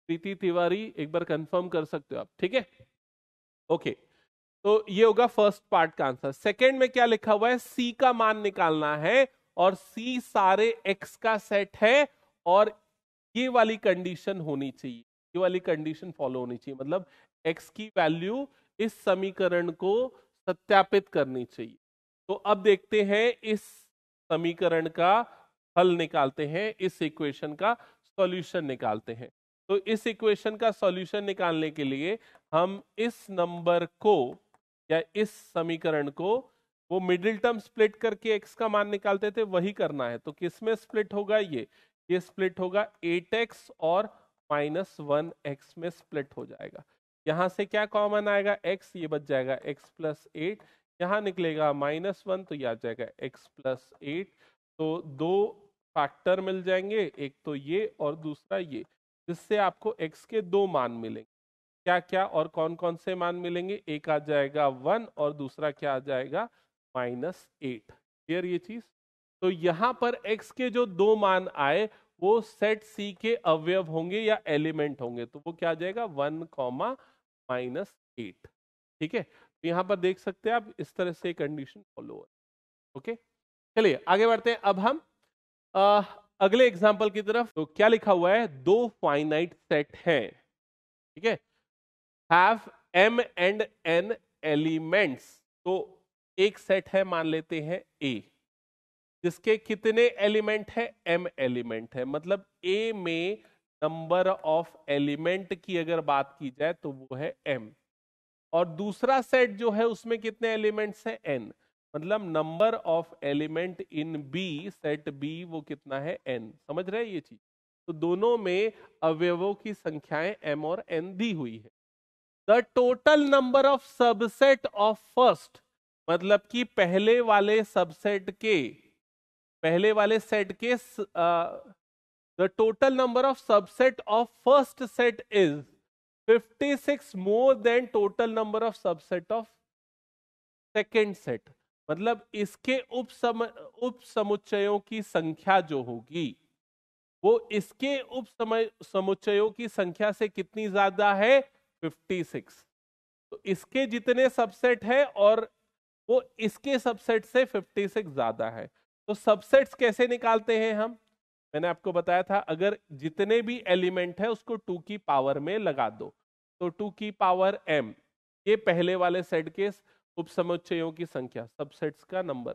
प्रीति तिवारी एक बार कंफर्म कर सकते हो आप ठीक है ओके तो ये होगा फर्स्ट पार्ट का आंसर सेकेंड में क्या लिखा हुआ है सी का मान निकालना है और सी सारे एक्स का सेट है और ये वाली कंडीशन होनी चाहिए ये वाली कंडीशन फॉलो होनी चाहिए मतलब एक्स की वैल्यू इस समीकरण को सत्यापित करनी चाहिए तो अब देखते हैं इस समीकरण का हल निकालते हैं इस इक्वेशन का सॉल्यूशन निकालते हैं तो इस इक्वेशन का सॉल्यूशन निकालने के लिए हम इस नंबर को या इस समीकरण को वो मिडिल टर्म स्प्लिट करके एक्स का मान निकालते थे वही करना है तो किसमें स्प्लिट होगा ये ये स्प्लिट होगा एट एक्स और माइनस वन एक्स में स्प्लिट हो जाएगा यहाँ से क्या कॉमन आएगा एक्स ये बच जाएगा एक्स प्लस एट यहाँ निकलेगा माइनस वन तो ये आ जाएगा एक्स प्लस एट तो दो फैक्टर मिल जाएंगे एक तो ये और दूसरा ये जिससे आपको एक्स के दो मान मिलेंगे क्या क्या और कौन कौन से मान मिलेंगे एक आ जाएगा वन और दूसरा क्या आ जाएगा माइनस एट क्लियर ये चीज़ तो यहां पर x के जो दो मान आए वो सेट सी के अवयव होंगे या एलिमेंट होंगे तो वो क्या आ जाएगा वन कॉमा माइनस एट ठीक है तो यहां पर देख सकते हैं आप इस तरह से कंडीशन फॉलो है ओके चलिए आगे बढ़ते हैं अब हम आ, अगले एग्जाम्पल की तरफ तो क्या लिखा हुआ है दो फाइनाइट सेट हैं ठीक है have m and n elements तो एक सेट है मान लेते हैं ए जिसके कितने एलिमेंट है एम एलिमेंट है मतलब ए में नंबर ऑफ एलिमेंट की अगर बात की जाए तो वो है एम और दूसरा सेट जो है उसमें कितने एलिमेंट्स है एन मतलब number of element in B set B वो कितना है एन समझ रहे हैं ये चीज तो दोनों में अवयवों की संख्याएं एम और एन दी हुई है the total number of subset of first मतलब कि पहले वाले सबसेट के पहले वाले सेट के the total number of subset of first set is 56 more than total number of subset of second set मतलब इसके उप सम उप समुच्चयों की संख्या जो होगी वो इसके उप समय समुच्चयों की संख्या से कितनी ज्यादा है 56 तो इसके जितने सबसेट है और वो इसके सबसेट से 56 ज्यादा है तो सबसेट्स कैसे निकालते हैं हम मैंने आपको बताया था अगर जितने भी एलिमेंट है उसको टू की पावर में लगा दो तो टू की पावर एम ये पहले वाले सेट के उपसमुच्चयों की संख्या सबसेट्स का नंबर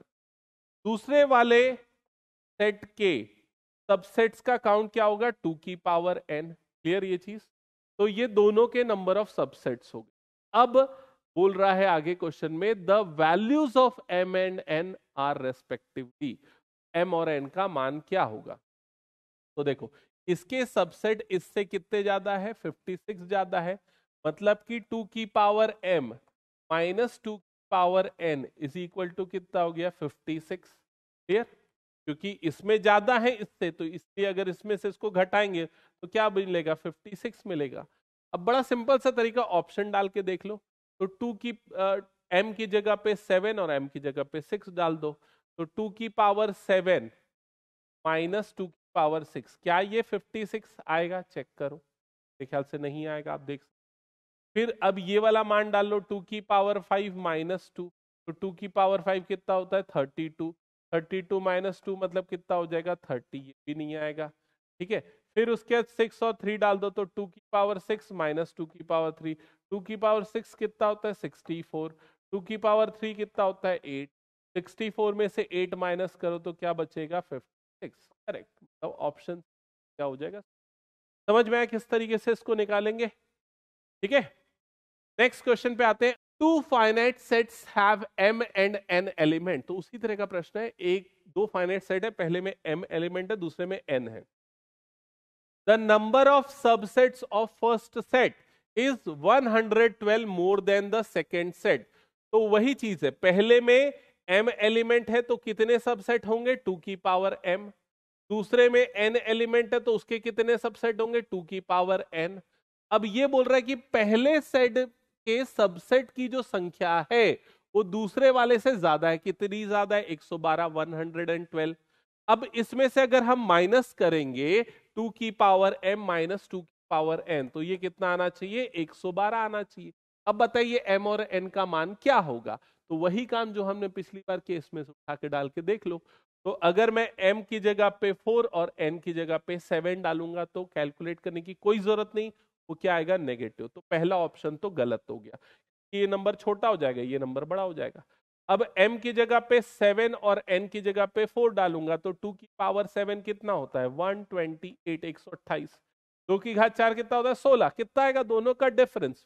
दूसरे वाले सेट के सबसेट्स का काउंट क्या होगा टू की पावर एन क्लियर ये चीज तो ये दोनों के नंबर ऑफ सबसेट्स हो गए अब बोल रहा है आगे क्वेश्चन में the values of m and n are respectively m और एन का मान क्या होगा तो देखो इसके सबसेट इससे कितने ज्यादा है 56 ज्यादा है मतलब कि 2 की पावर एम माइनस टू की power n is equal to कितना हो गया 56 क्लियर क्योंकि इसमें ज्यादा है इससे तो इसलिए अगर इसमें से इसको घटाएंगे तो क्या मिलेगा 56 मिलेगा अब बड़ा सिंपल सा तरीका ऑप्शन डाल के देख लो तो टू की एम की जगह पे सेवन और एम की जगह पे सिक्स डाल दो तो टू की पावर सेवन माइनस टू की पावर सिक्स क्या ये फिफ्टी सिक्स आएगा चेक करो मेरे ख्याल से नहीं आएगा आप देख फिर अब ये वाला मान डाल लो टू की पावर फाइव माइनस टू तो टू की पावर फाइव कितना होता है thirty two thirty two minus two मतलब कितना हो जाएगा थर्टी ये भी नहीं आएगा ठीक है फिर उसके बाद सिक्स और थ्री डाल दो तो टू की पावर सिक्स माइनस टू की पावर थ्री टू की पावर सिक्स कितना होता है सिक्सटी फोर टू की पावर थ्री कितना होता है एट सिक्सटी फोर में से एट माइनस करो तो क्या बचेगा फिफ्टी सिक्स करेक्ट मतलब ऑप्शन क्या हो जाएगा समझ में आया किस तरीके से इसको निकालेंगे ठीक है नेक्स्ट क्वेश्चन पे आते हैं two finite sets have m and n element तो उसी तरह का प्रश्न है एक दो फाइनाइट सेट है पहले में एम एलिमेंट है दूसरे में एन है the number of subsets of first set is 112 more than the second set. तो वही चीज है पहले में m एलिमेंट है तो कितने सबसेट होंगे 2 की पावर m दूसरे में n एलिमेंट है तो उसके कितने सबसेट होंगे 2 की पावर n अब ये बोल रहा है कि पहले सेट के सबसेट की जो संख्या है वो दूसरे वाले से ज्यादा है कितनी ज्यादा है 112 112 अब इसमें से अगर हम माइनस करेंगे टू की पावर एम माइनस टू की पावर एन तो ये कितना आना चाहिए 112 आना चाहिए अब बताइए एम और एन का मान क्या होगा तो वही काम जो हमने पिछली बार के इसमें से उठा के डाल के देख लो तो अगर मैं m की जगह पे फोर और n की जगह पे सेवन डालूंगा तो कैलकुलेट करने की कोई जरूरत नहीं वो क्या आएगा नेगेटिव तो पहला ऑप्शन तो गलत हो गया ये नंबर छोटा हो जाएगा ये नंबर बड़ा हो जाएगा अब m की जगह पे सेवन और n की जगह पे फोर डालूंगा तो टू की पावर सेवन कितना होता है वन ट्वेंटी एट एक सौ अट्ठाईस दो की घात चार कितना होता है सोलह कितना आएगा दोनों का डिफरेंस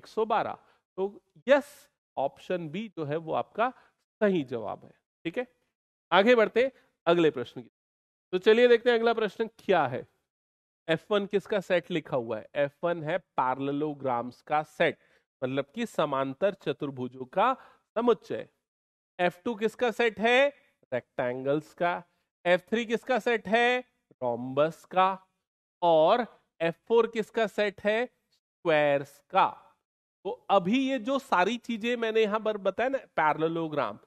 एक सौ बारह तो यस ऑप्शन बी जो है वो आपका सही जवाब है ठीक है आगे बढ़ते अगले प्रश्न की तो चलिए देखते हैं अगला प्रश्न क्या है F1 किसका सेट लिखा हुआ है F1 है पार्लोग्राम्स का सेट मतलब कि समांतर चतुर्भुजों का समुच्चय एफ टू किसका सेट है रेक्टेंगल्स का एफ थ्री किसका सेट है रोम्बस का और एफ फोर किसका सेट है स्क्वायर्स का तो अभी ये जो सारी चीजें मैंने यहां पर बताया ना पैरलोग्राम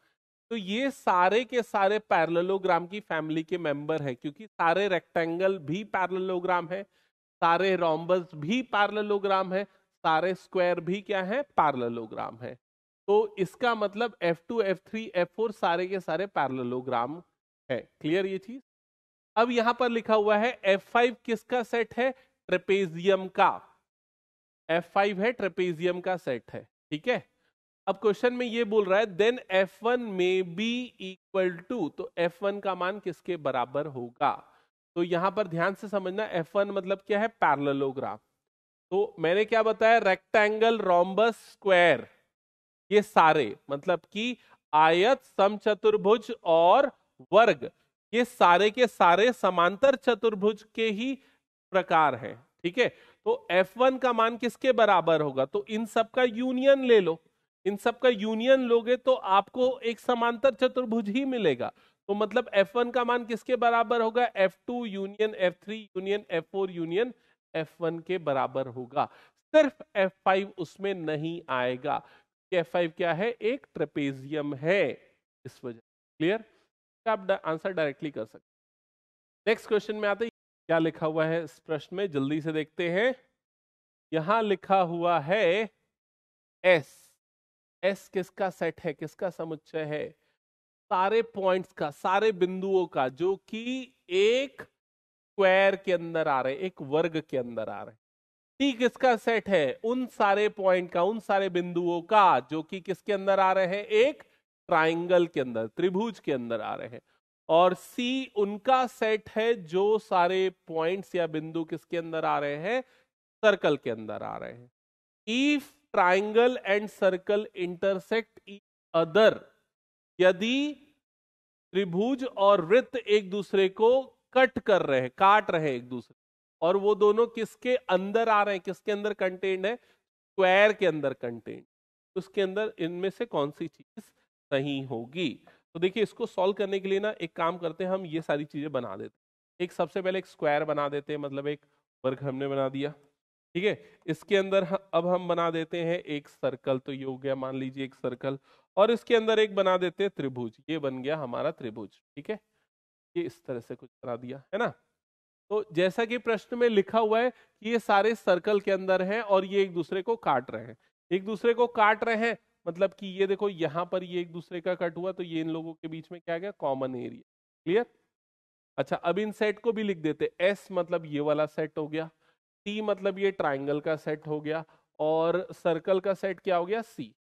तो ये सारे के सारे पैरलोग्राम की फैमिली के मेंबर है क्योंकि सारे रेक्टेंगल भी पैरलोग्राम है सारे रोम्बस भी पैरलोग्राम है सारे स्क्वायर भी क्या है पैरलोग्राम है तो इसका मतलब F2, F3, F4 सारे के सारे पैरलोग्राम है क्लियर ये चीज अब यहां पर लिखा हुआ है F5 किसका सेट है ट्रेपेजियम का F5 है ट्रेपेजियम का सेट है ठीक है अब क्वेश्चन में ये बोल रहा है देन F1 वन में बी इक्वल टू तो F1 का मान किसके बराबर होगा तो यहां पर ध्यान से समझना F1 मतलब क्या है पैरलोग्राम तो मैंने क्या बताया रेक्टेंगल रोम्बस स्क्वायर ये सारे मतलब कि आयत समचतुर्भुज और वर्ग ये सारे के सारे समांतर चतुर्भुज के ही प्रकार हैं ठीक है तो F1 का मान किसके बराबर होगा तो इन सब का यूनियन ले लो इन सब का यूनियन लोगे तो आपको एक समांतर चतुर्भुज ही मिलेगा तो मतलब F1 का मान किसके बराबर होगा F2 union F3 union F4 union F1 के बराबर होगा सिर्फ F5 उसमें नहीं आएगा एफ फाइव क्या है एक ट्रेपेजियम है इस वजह क्लियर आप आंसर डायरेक्टली कर सकते नेक्स्ट क्वेश्चन में आते क्या लिखा हुआ है इस प्रश्न में जल्दी से देखते हैं यहां लिखा हुआ है एस एस किसका सेट है किसका समुच्चय है सारे पॉइंट्स का सारे बिंदुओं का जो कि एक स्क्वायर के अंदर आ रहे एक वर्ग के अंदर आ रहे टी किसका सेट है उन सारे पॉइंट का उन सारे बिंदुओं का जो कि किसके अंदर आ रहे हैं एक ट्राइंगल के अंदर त्रिभुज के अंदर आ रहे हैं और सी उनका सेट है जो सारे पॉइंट्स या बिंदु किसके अंदर आ रहे हैं सर्कल के अंदर आ रहे हैं if triangle and circle intersect other यदि त्रिभुज और वृत्त एक दूसरे को कट कर रहे हैं काट रहे हैं एक दूसरे और वो दोनों किसके अंदर आ रहे हैं किसके अंदर कंटेंट है स्क्वायर के अंदर कंटेंट उसके अंदर इनमें से कौन सी चीज सही होगी तो देखिए इसको सॉल्व करने के लिए ना एक काम करते हैं हम ये सारी चीजें बना देते हैं एक सबसे पहले एक स्क्वायर बना देते हैं मतलब एक वर्ग हमने बना दिया ठीक है इसके अंदर अब हम बना देते हैं एक सर्कल तो ये हो गया मान लीजिए एक सर्कल और इसके अंदर एक बना देते हैं त्रिभुज ये बन गया हमारा त्रिभुज ठीक है ये इस तरह से कुछ बना दिया है ना तो जैसा कि प्रश्न में लिखा हुआ है कि ये सारे सर्कल के अंदर हैं और ये एक दूसरे को काट रहे हैं एक दूसरे को काट रहे हैं मतलब कि ये देखो यहाँ पर ये एक दूसरे का कट हुआ तो ये इन लोगों के बीच में क्या गया कॉमन एरिया क्लियर अच्छा अब इन सेट को भी लिख देते एस मतलब ये वाला सेट हो गया टी मतलब ये ट्राइंगल का सेट हो गया और सर्कल का सेट क्या हो गया सी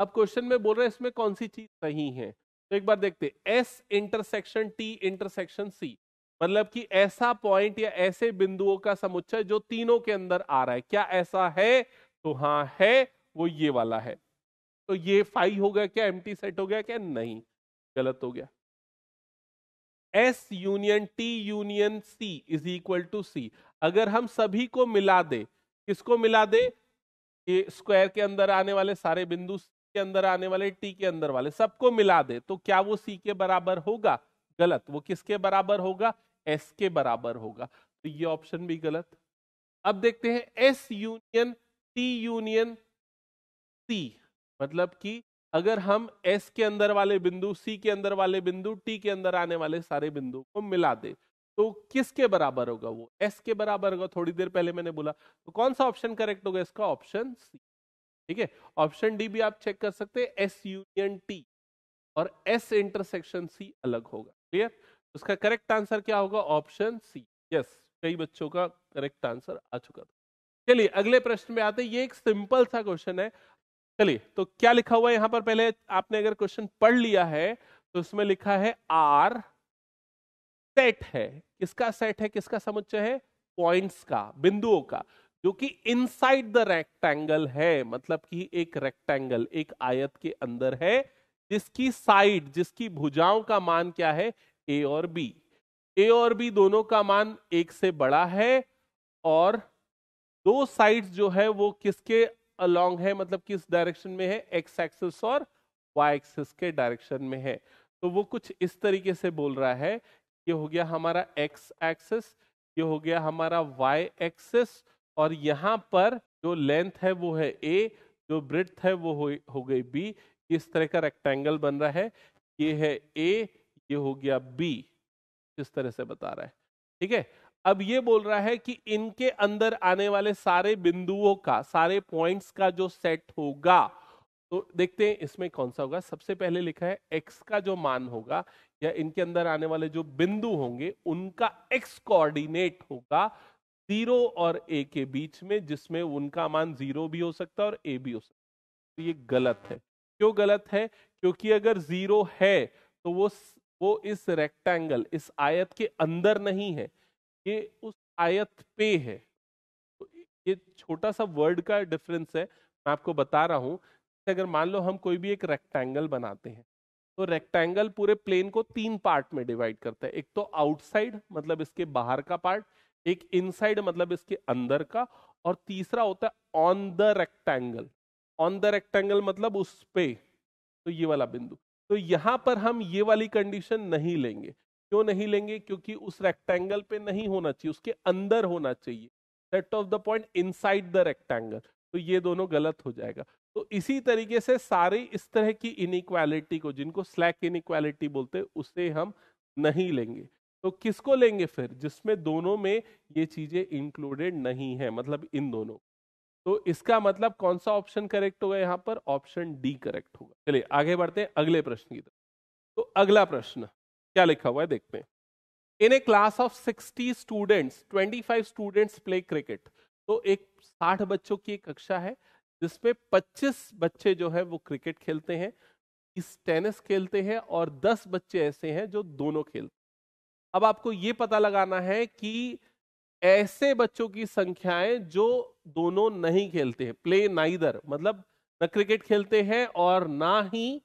अब क्वेश्चन में बोल रहे हैं इसमें कौन सी चीज सही है तो एक बार देखते S intersection T intersection C मतलब कि ऐसा पॉइंट या ऐसे बिंदुओं का समुच्चय जो तीनों के अंदर आ रहा है क्या ऐसा है तो हाँ है वो ये वाला है तो ये फाइव हो गया क्या एम्प्टी सेट हो गया क्या नहीं गलत हो गया S union T union C is equal to C अगर हम सभी को मिला दे किसको मिला दे ये स्क्वायर के अंदर आने वाले सारे बिंदु के अंदर आने वाले टी के अंदर वाले सबको मिला दे तो क्या वो सी के बराबर होगा गलत वो किसके बराबर होगा एस के बराबर होगा तो ये ऑप्शन भी गलत अब देखते हैं S union T union C मतलब कि अगर हम एस के अंदर वाले बिंदु सी के अंदर वाले बिंदु टी के अंदर आने वाले सारे बिंदु को मिला दे तो किसके बराबर होगा वो एस के बराबर होगा थोड़ी देर पहले मैंने बोला तो कौन सा ऑप्शन करेक्ट होगा इसका ऑप्शन सी ठीक है ऑप्शन डी भी आप चेक कर सकते हैं एस यूनियन टी और एस इंटरसेक्शन सी अलग होगा क्लियर उसका करेक्ट आंसर क्या होगा ऑप्शन सी यस कई बच्चों का करेक्ट आंसर आ चुका था चलिए अगले प्रश्न में आते हैं ये एक सिंपल सा क्वेश्चन है चलिए तो क्या लिखा हुआ है यहां पर पहले आपने अगर क्वेश्चन पढ़ लिया है तो उसमें लिखा है आर सेट है किसका सेट है किसका समुच्चय है पॉइंट्स का बिंदुओं का जो कि इनसाइड द रेक्टेंगल है मतलब कि एक रेक्टेंगल एक आयत के अंदर है जिसकी साइड जिसकी भुजाओं का मान क्या है ए और बी ए और बी दोनों का मान एक से बड़ा है और दो साइड्स जो है वो किसके अलोंग है मतलब किस डायरेक्शन में है एक्स एक्सिस और वाई एक्सिस के डायरेक्शन में है तो वो कुछ इस तरीके से बोल रहा है ये हो गया हमारा एक्स एक्सिस ये हो गया हमारा वाई एक्सिस और यहाँ पर जो लेंथ है वो है ए जो ब्रिथ है वो हो, हो गई बी इस तरह का रेक्टेंगल बन रहा है ये है ए ये हो गया बी इस तरह से बता रहा है ठीक है अब ये बोल रहा है कि इनके अंदर आने वाले सारे बिंदुओं का सारे पॉइंट्स का जो सेट होगा तो देखते हैं इसमें कौन सा होगा सबसे पहले लिखा है एक्स का जो मान होगा या इनके अंदर आने वाले जो बिंदु होंगे उनका एक्स कोऑर्डिनेट होगा जीरो और ए के बीच में जिसमें उनका मान जीरो भी हो सकता है और ए भी हो सकता है तो ये गलत है क्यों गलत है क्योंकि अगर जीरो है तो वो वो इस रेक्टेंगल इस आयत के अंदर नहीं है ये उस आयत पे है तो ये छोटा सा वर्ड का डिफरेंस है मैं आपको बता रहा हूँ अगर मान लो हम कोई भी एक रेक्टेंगल बनाते हैं तो रेक्टेंगल पूरे प्लेन को तीन पार्ट में डिवाइड करता है एक तो आउटसाइड मतलब इसके बाहर का पार्ट एक इनसाइड मतलब इसके अंदर का और तीसरा होता है on the rectangle on the rectangle मतलब उस पे तो ये वाला बिंदु तो यहां पर हम ये वाली कंडीशन नहीं लेंगे क्यों नहीं लेंगे क्योंकि उस रेक्टेंगल पे नहीं होना चाहिए उसके अंदर होना चाहिए set of the point inside the rectangle तो ये दोनों गलत हो जाएगा तो इसी तरीके से सारे इस तरह की इनक्वालिटी को जिनको स्लैक इनक्वालिटी बोलते हैं उसे हम नहीं लेंगे तो किसको लेंगे फिर जिसमें दोनों में ये चीजें इंक्लूडेड नहीं है मतलब इन दोनों तो इसका मतलब कौन सा ऑप्शन करेक्ट होगा यहाँ पर ऑप्शन डी करेक्ट होगा चलिए आगे बढ़ते हैं अगले प्रश्न की तरफ तो अगला प्रश्न क्या लिखा हुआ है देखते हैं in a class of sixty students twenty five students play cricket तो एक साठ बच्चों की एक कक्षा है जिसमें पच्चीस बच्चे जो है वो क्रिकेट खेलते हैं इस टेनिस खेलते हैं और दस बच्चे ऐसे हैं जो दोनों खेलते हैं अब आपको ये पता लगाना है कि ऐसे बच्चों की संख्याएं जो दोनों नहीं खेलते हैं प्ले नाइदर मतलब न क्रिकेट खेलते हैं और ना ही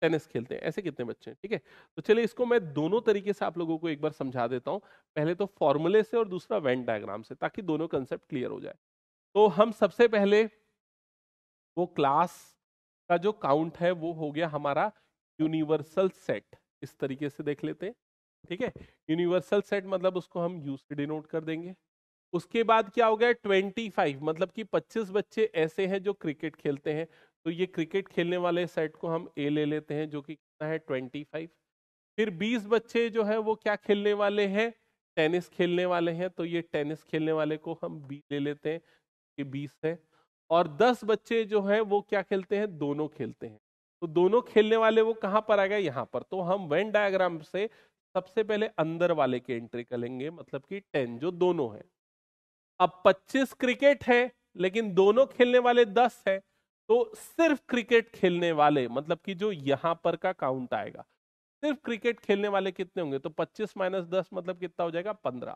टेनिस खेलते हैं ऐसे कितने बच्चे हैं ठीक है तो चलिए इसको मैं दोनों तरीके से आप लोगों को एक बार समझा देता हूं पहले तो फॉर्मूले से और दूसरा वेंट डायग्राम से ताकि दोनों कंसेप्ट क्लियर हो जाए तो हम सबसे पहले वो क्लास का जो काउंट है वो हो गया हमारा यूनिवर्सल सेट इस तरीके से देख लेते हैं ठीक है यूनिवर्सल सेट मतलब उसको हम यू से डिनोट कर देंगे उसके बाद क्या हो गया ट्वेंटी फाइव मतलब कि पच्चीस बच्चे ऐसे हैं जो क्रिकेट खेलते हैं तो ये क्रिकेट खेलने वाले सेट को हम ए ले लेते हैं जो कि कितना है ट्वेंटी फाइव फिर बीस बच्चे जो है वो क्या खेलने वाले हैं टेनिस खेलने वाले हैं तो ये टेनिस खेलने वाले को हम बी ले लेते हैं ये बीस है और दस बच्चे जो है वो क्या खेलते हैं दोनों खेलते हैं तो दोनों खेलने वाले वो कहाँ पर आ गए यहाँ पर तो हम वेन डायग्राम से सबसे पहले अंदर वाले की एंट्री करेंगे मतलब कि टेन जो दोनों है अब 25 क्रिकेट है लेकिन दोनों खेलने वाले 10 है तो सिर्फ क्रिकेट खेलने वाले मतलब कि जो यहां पर का काउंट आएगा सिर्फ क्रिकेट खेलने वाले कितने होंगे तो 25 माइनस दस मतलब कितना हो जाएगा 15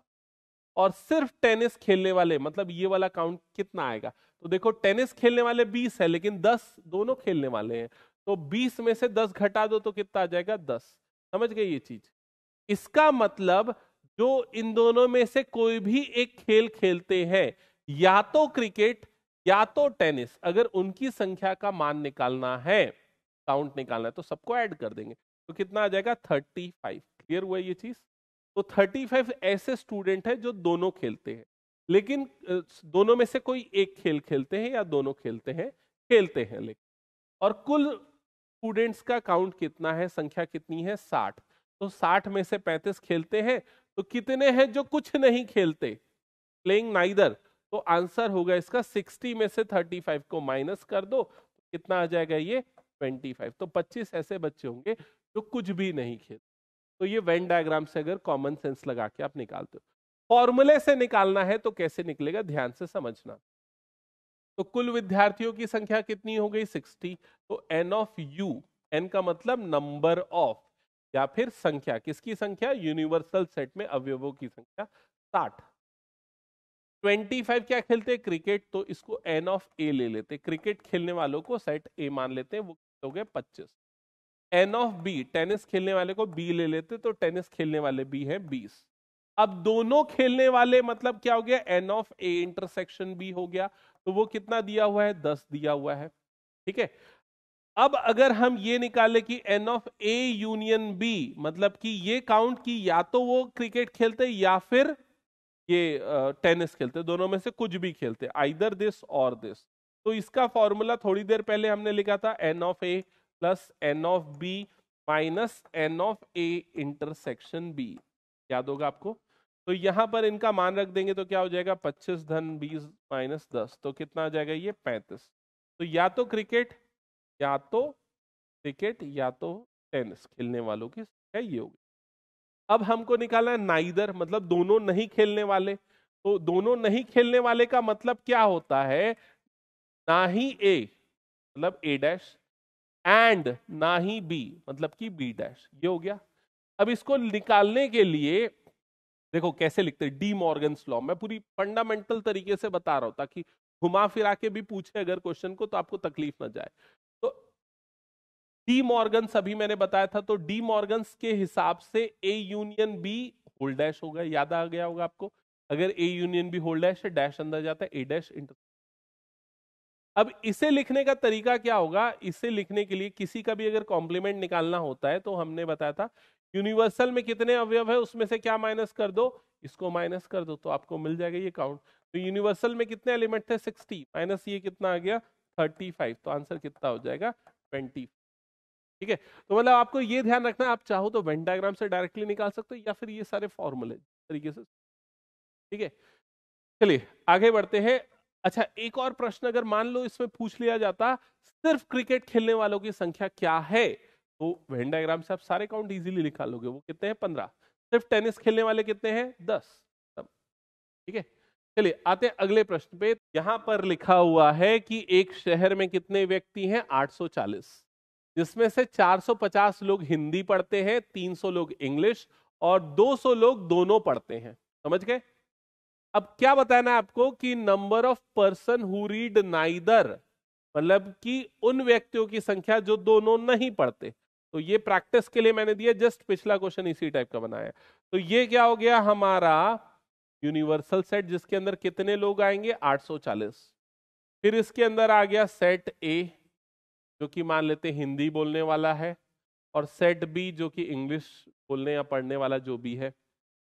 और सिर्फ टेनिस खेलने वाले मतलब ये वाला काउंट कितना आएगा तो देखो टेनिस खेलने वाले 20 है लेकिन 10 दोनों खेलने वाले हैं तो 20 में से 10 घटा दो तो कितना आ जाएगा 10 समझ गए ये चीज इसका मतलब जो इन दोनों में से कोई भी एक खेल खेलते हैं या तो क्रिकेट या तो टेनिस अगर उनकी संख्या का मान निकालना है काउंट निकालना है तो सबको ऐड कर देंगे तो कितना आ जाएगा थर्टी फाइव क्लियर हुआ ये चीज तो थर्टी फाइव ऐसे स्टूडेंट है जो दोनों खेलते हैं लेकिन दोनों में से कोई एक खेल खेलते हैं या दोनों खेलते हैं खेलते हैं लेकिन और कुल स्टूडेंट्स का काउंट कितना है संख्या कितनी है साठ तो 60 में से 35 खेलते हैं तो कितने हैं जो कुछ नहीं खेलते प्लेइंग नाइदर तो आंसर होगा इसका 60 में से 35 को माइनस कर दो तो कितना आ जाएगा ये 25 तो 25 ऐसे बच्चे होंगे जो कुछ भी नहीं खेलते तो ये वेन डायग्राम से अगर कॉमन सेंस लगा के आप निकालते हो फॉर्मूले से निकालना है तो कैसे निकलेगा ध्यान से समझना तो कुल विद्यार्थियों की संख्या कितनी हो गई 60 तो एन ऑफ यू एन का मतलब नंबर ऑफ या फिर संख्या किसकी संख्या यूनिवर्सल सेट में अवयवों की संख्या साठ 25 क्या खेलते हैं क्रिकेट तो इसको एन ऑफ ए ले लेते क्रिकेट खेलने वालों को सेट ए मान लेते हैं वो हो गए 25 एन ऑफ बी टेनिस खेलने वाले को बी ले लेते तो टेनिस खेलने वाले बी है 20 अब दोनों खेलने वाले मतलब क्या हो गया N of A intersection B हो गया तो वो कितना दिया हुआ है दस दिया हुआ है ठीक है अब अगर हम ये निकाले कि N of A union B मतलब कि ये काउंट की या तो वो क्रिकेट खेलते या फिर ये टेनिस खेलते दोनों में से कुछ भी खेलते आइदर दिस और दिस तो इसका फॉर्मूला थोड़ी देर पहले हमने लिखा था N of A plus N of B minus N of A intersection B याद होगा आपको तो यहां पर इनका मान रख देंगे तो क्या हो जाएगा 25 धन 20 माइनस दस तो कितना आ जाएगा ये 35 तो या तो क्रिकेट या तो क्रिकेट या तो टेनिस खेलने वालों की संख्या ये होगी अब हमको निकालना है नाइदर मतलब दोनों नहीं खेलने वाले तो दोनों नहीं खेलने वाले का मतलब क्या होता है ना ही ए मतलब ए डैश एंड ना ही बी मतलब कि बी डैश ये हो गया अब इसको निकालने के लिए देखो कैसे लिखते डी मॉर्गन स्लॉ मैं पूरी फंडामेंटल तरीके से बता रहा हूं ताकि घुमा फिरा के भी पूछे अगर क्वेश्चन को तो आपको तकलीफ ना जाए डी मॉर्गन अभी मैंने बताया था तो डी मॉर्गन के हिसाब से A union B whole dash होगा याद आ गया होगा आपको अगर A union B whole dash है डैश अंदर जाता है ए डैश इंटर अब इसे लिखने का तरीका क्या होगा इसे लिखने के लिए किसी का भी अगर कॉम्प्लीमेंट निकालना होता है तो हमने बताया था यूनिवर्सल में कितने अवयव है उसमें से क्या माइनस कर दो इसको माइनस कर दो तो आपको मिल जाएगा ये काउंट तो यूनिवर्सल में कितने एलिमेंट थे 60 माइनस ये कितना आ गया 35 तो आंसर कितना हो जाएगा 25 ठीक है तो मतलब आपको ये ध्यान रखना आप चाहो तो वेन डायग्राम से डायरेक्टली निकाल सकते हो या फिर ये सारे फॉर्मूले तरीके से ठीक है चलिए आगे बढ़ते हैं अच्छा एक और प्रश्न अगर मान लो इसमें पूछ लिया जाता सिर्फ क्रिकेट खेलने वालों की संख्या क्या है तो वेन डायग्राम से आप सारे काउंट इजीली निकालोगे वो कितने हैं पंद्रह सिर्फ टेनिस खेलने वाले कितने हैं दस ठीक है चलिए आते हैं अगले प्रश्न पे यहां पर लिखा हुआ है कि एक शहर में कितने व्यक्ति हैं 840 जिसमें से 450 लोग हिंदी पढ़ते हैं 300 लोग इंग्लिश और 200 लोग दोनों पढ़ते हैं समझ गए अब क्या बताना है आपको कि number of person who read neither मतलब कि उन व्यक्तियों की संख्या जो दोनों नहीं पढ़ते तो ये प्रैक्टिस के लिए मैंने दिया जस्ट पिछला क्वेश्चन इसी टाइप का बनाया तो ये क्या हो गया हमारा यूनिवर्सल सेट जिसके अंदर कितने लोग आएंगे 840 फिर इसके अंदर आ गया सेट ए जो कि मान लेते हिंदी बोलने वाला है और सेट बी जो कि इंग्लिश बोलने या पढ़ने वाला जो भी है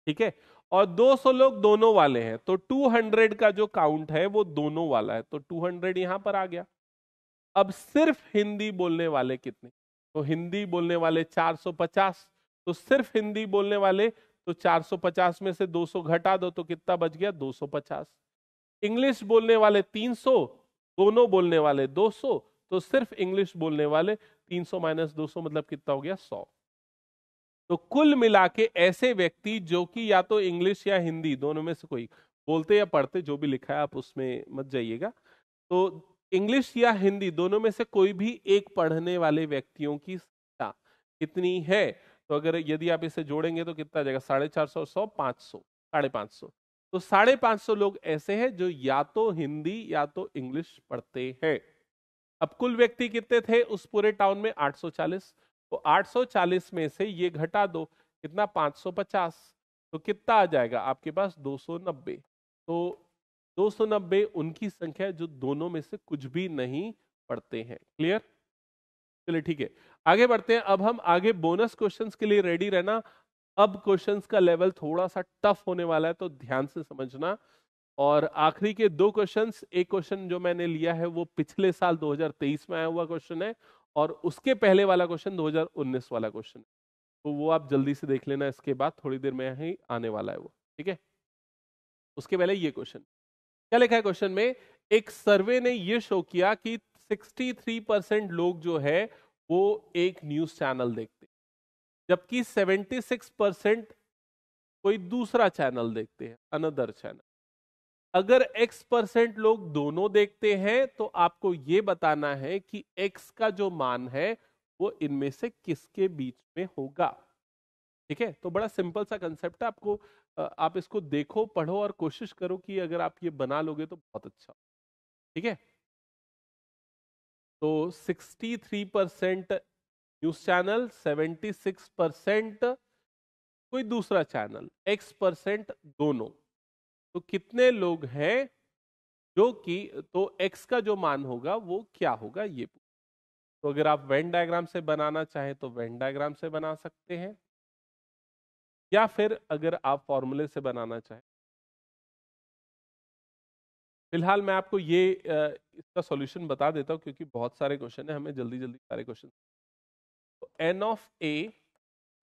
ठीक है और 200 लोग दोनों वाले हैं तो 200 का जो काउंट है वो दोनों वाला है तो 200 यहां पर आ गया अब सिर्फ हिंदी बोलने वाले कितने तो हिंदी बोलने वाले 450 तो सिर्फ हिंदी बोलने वाले तो 450 में से 200 घटा दो तो कितना बच गया 250 इंग्लिश बोलने वाले 300 दोनों बोलने वाले 200 तो सिर्फ इंग्लिश बोलने वाले 300 माइनस दो मतलब कितना हो गया 100 तो कुल मिला के ऐसे व्यक्ति जो कि या तो इंग्लिश या हिंदी दोनों में से कोई बोलते या पढ़ते जो भी लिखा है आप उसमें मत जाइएगा तो इंग्लिश या हिंदी दोनों में से कोई भी एक पढ़ने वाले व्यक्तियों की संख्या कितनी है तो अगर यदि आप इसे जोड़ेंगे तो कितना जाएगा साढ़े चार सौ सौ पांच सौ साढ़े पांच सौ तो साढ़े पांच सौ लोग ऐसे हैं जो या तो हिंदी या तो इंग्लिश पढ़ते हैं अब कुल व्यक्ति कितने थे उस पूरे टाउन में 840 तो 840 में से ये घटा दो कितना 550 तो कितना आ जाएगा आपके पास 290 तो 290 उनकी संख्या जो दोनों में से कुछ भी नहीं पढ़ते हैं क्लियर चलिए ठीक है आगे बढ़ते हैं अब हम आगे बोनस क्वेश्चंस के लिए रेडी रहना अब क्वेश्चंस का लेवल थोड़ा सा टफ होने वाला है तो ध्यान से समझना और आखिरी के दो क्वेश्चन एक क्वेश्चन जो मैंने लिया है वो पिछले साल 2023 में आया हुआ क्वेश्चन है और उसके पहले वाला क्वेश्चन 2019 वाला क्वेश्चन है तो वो आप जल्दी से देख लेना इसके बाद थोड़ी देर में ही आने वाला है वो ठीक है उसके पहले ये क्वेश्चन क्या लिखा है क्वेश्चन में एक सर्वे ने ये शो किया कि 63 परसेंट लोग जो है वो एक न्यूज चैनल देखते जबकि 76 परसेंट कोई दूसरा चैनल देखते हैं अनदर चैनल अगर x परसेंट लोग दोनों देखते हैं तो आपको ये बताना है कि x का जो मान है वो इनमें से किसके बीच में होगा ठीक है तो बड़ा सिंपल सा कंसेप्ट है आपको आप इसको देखो पढ़ो और कोशिश करो कि अगर आप ये बना लोगे तो बहुत अच्छा ठीक है तो 63 परसेंट न्यूज चैनल 76 परसेंट कोई दूसरा चैनल x परसेंट दोनों तो कितने लोग हैं जो कि तो x का जो मान होगा वो क्या होगा ये तो अगर आप वेन डायग्राम से बनाना चाहें तो वेन डायग्राम से बना सकते हैं या फिर अगर आप फॉर्मूले से बनाना चाहें फिलहाल मैं आपको ये इसका सॉल्यूशन बता देता हूँ क्योंकि बहुत सारे क्वेश्चन है हमें जल्दी जल्दी सारे क्वेश्चन तो एन ऑफ ए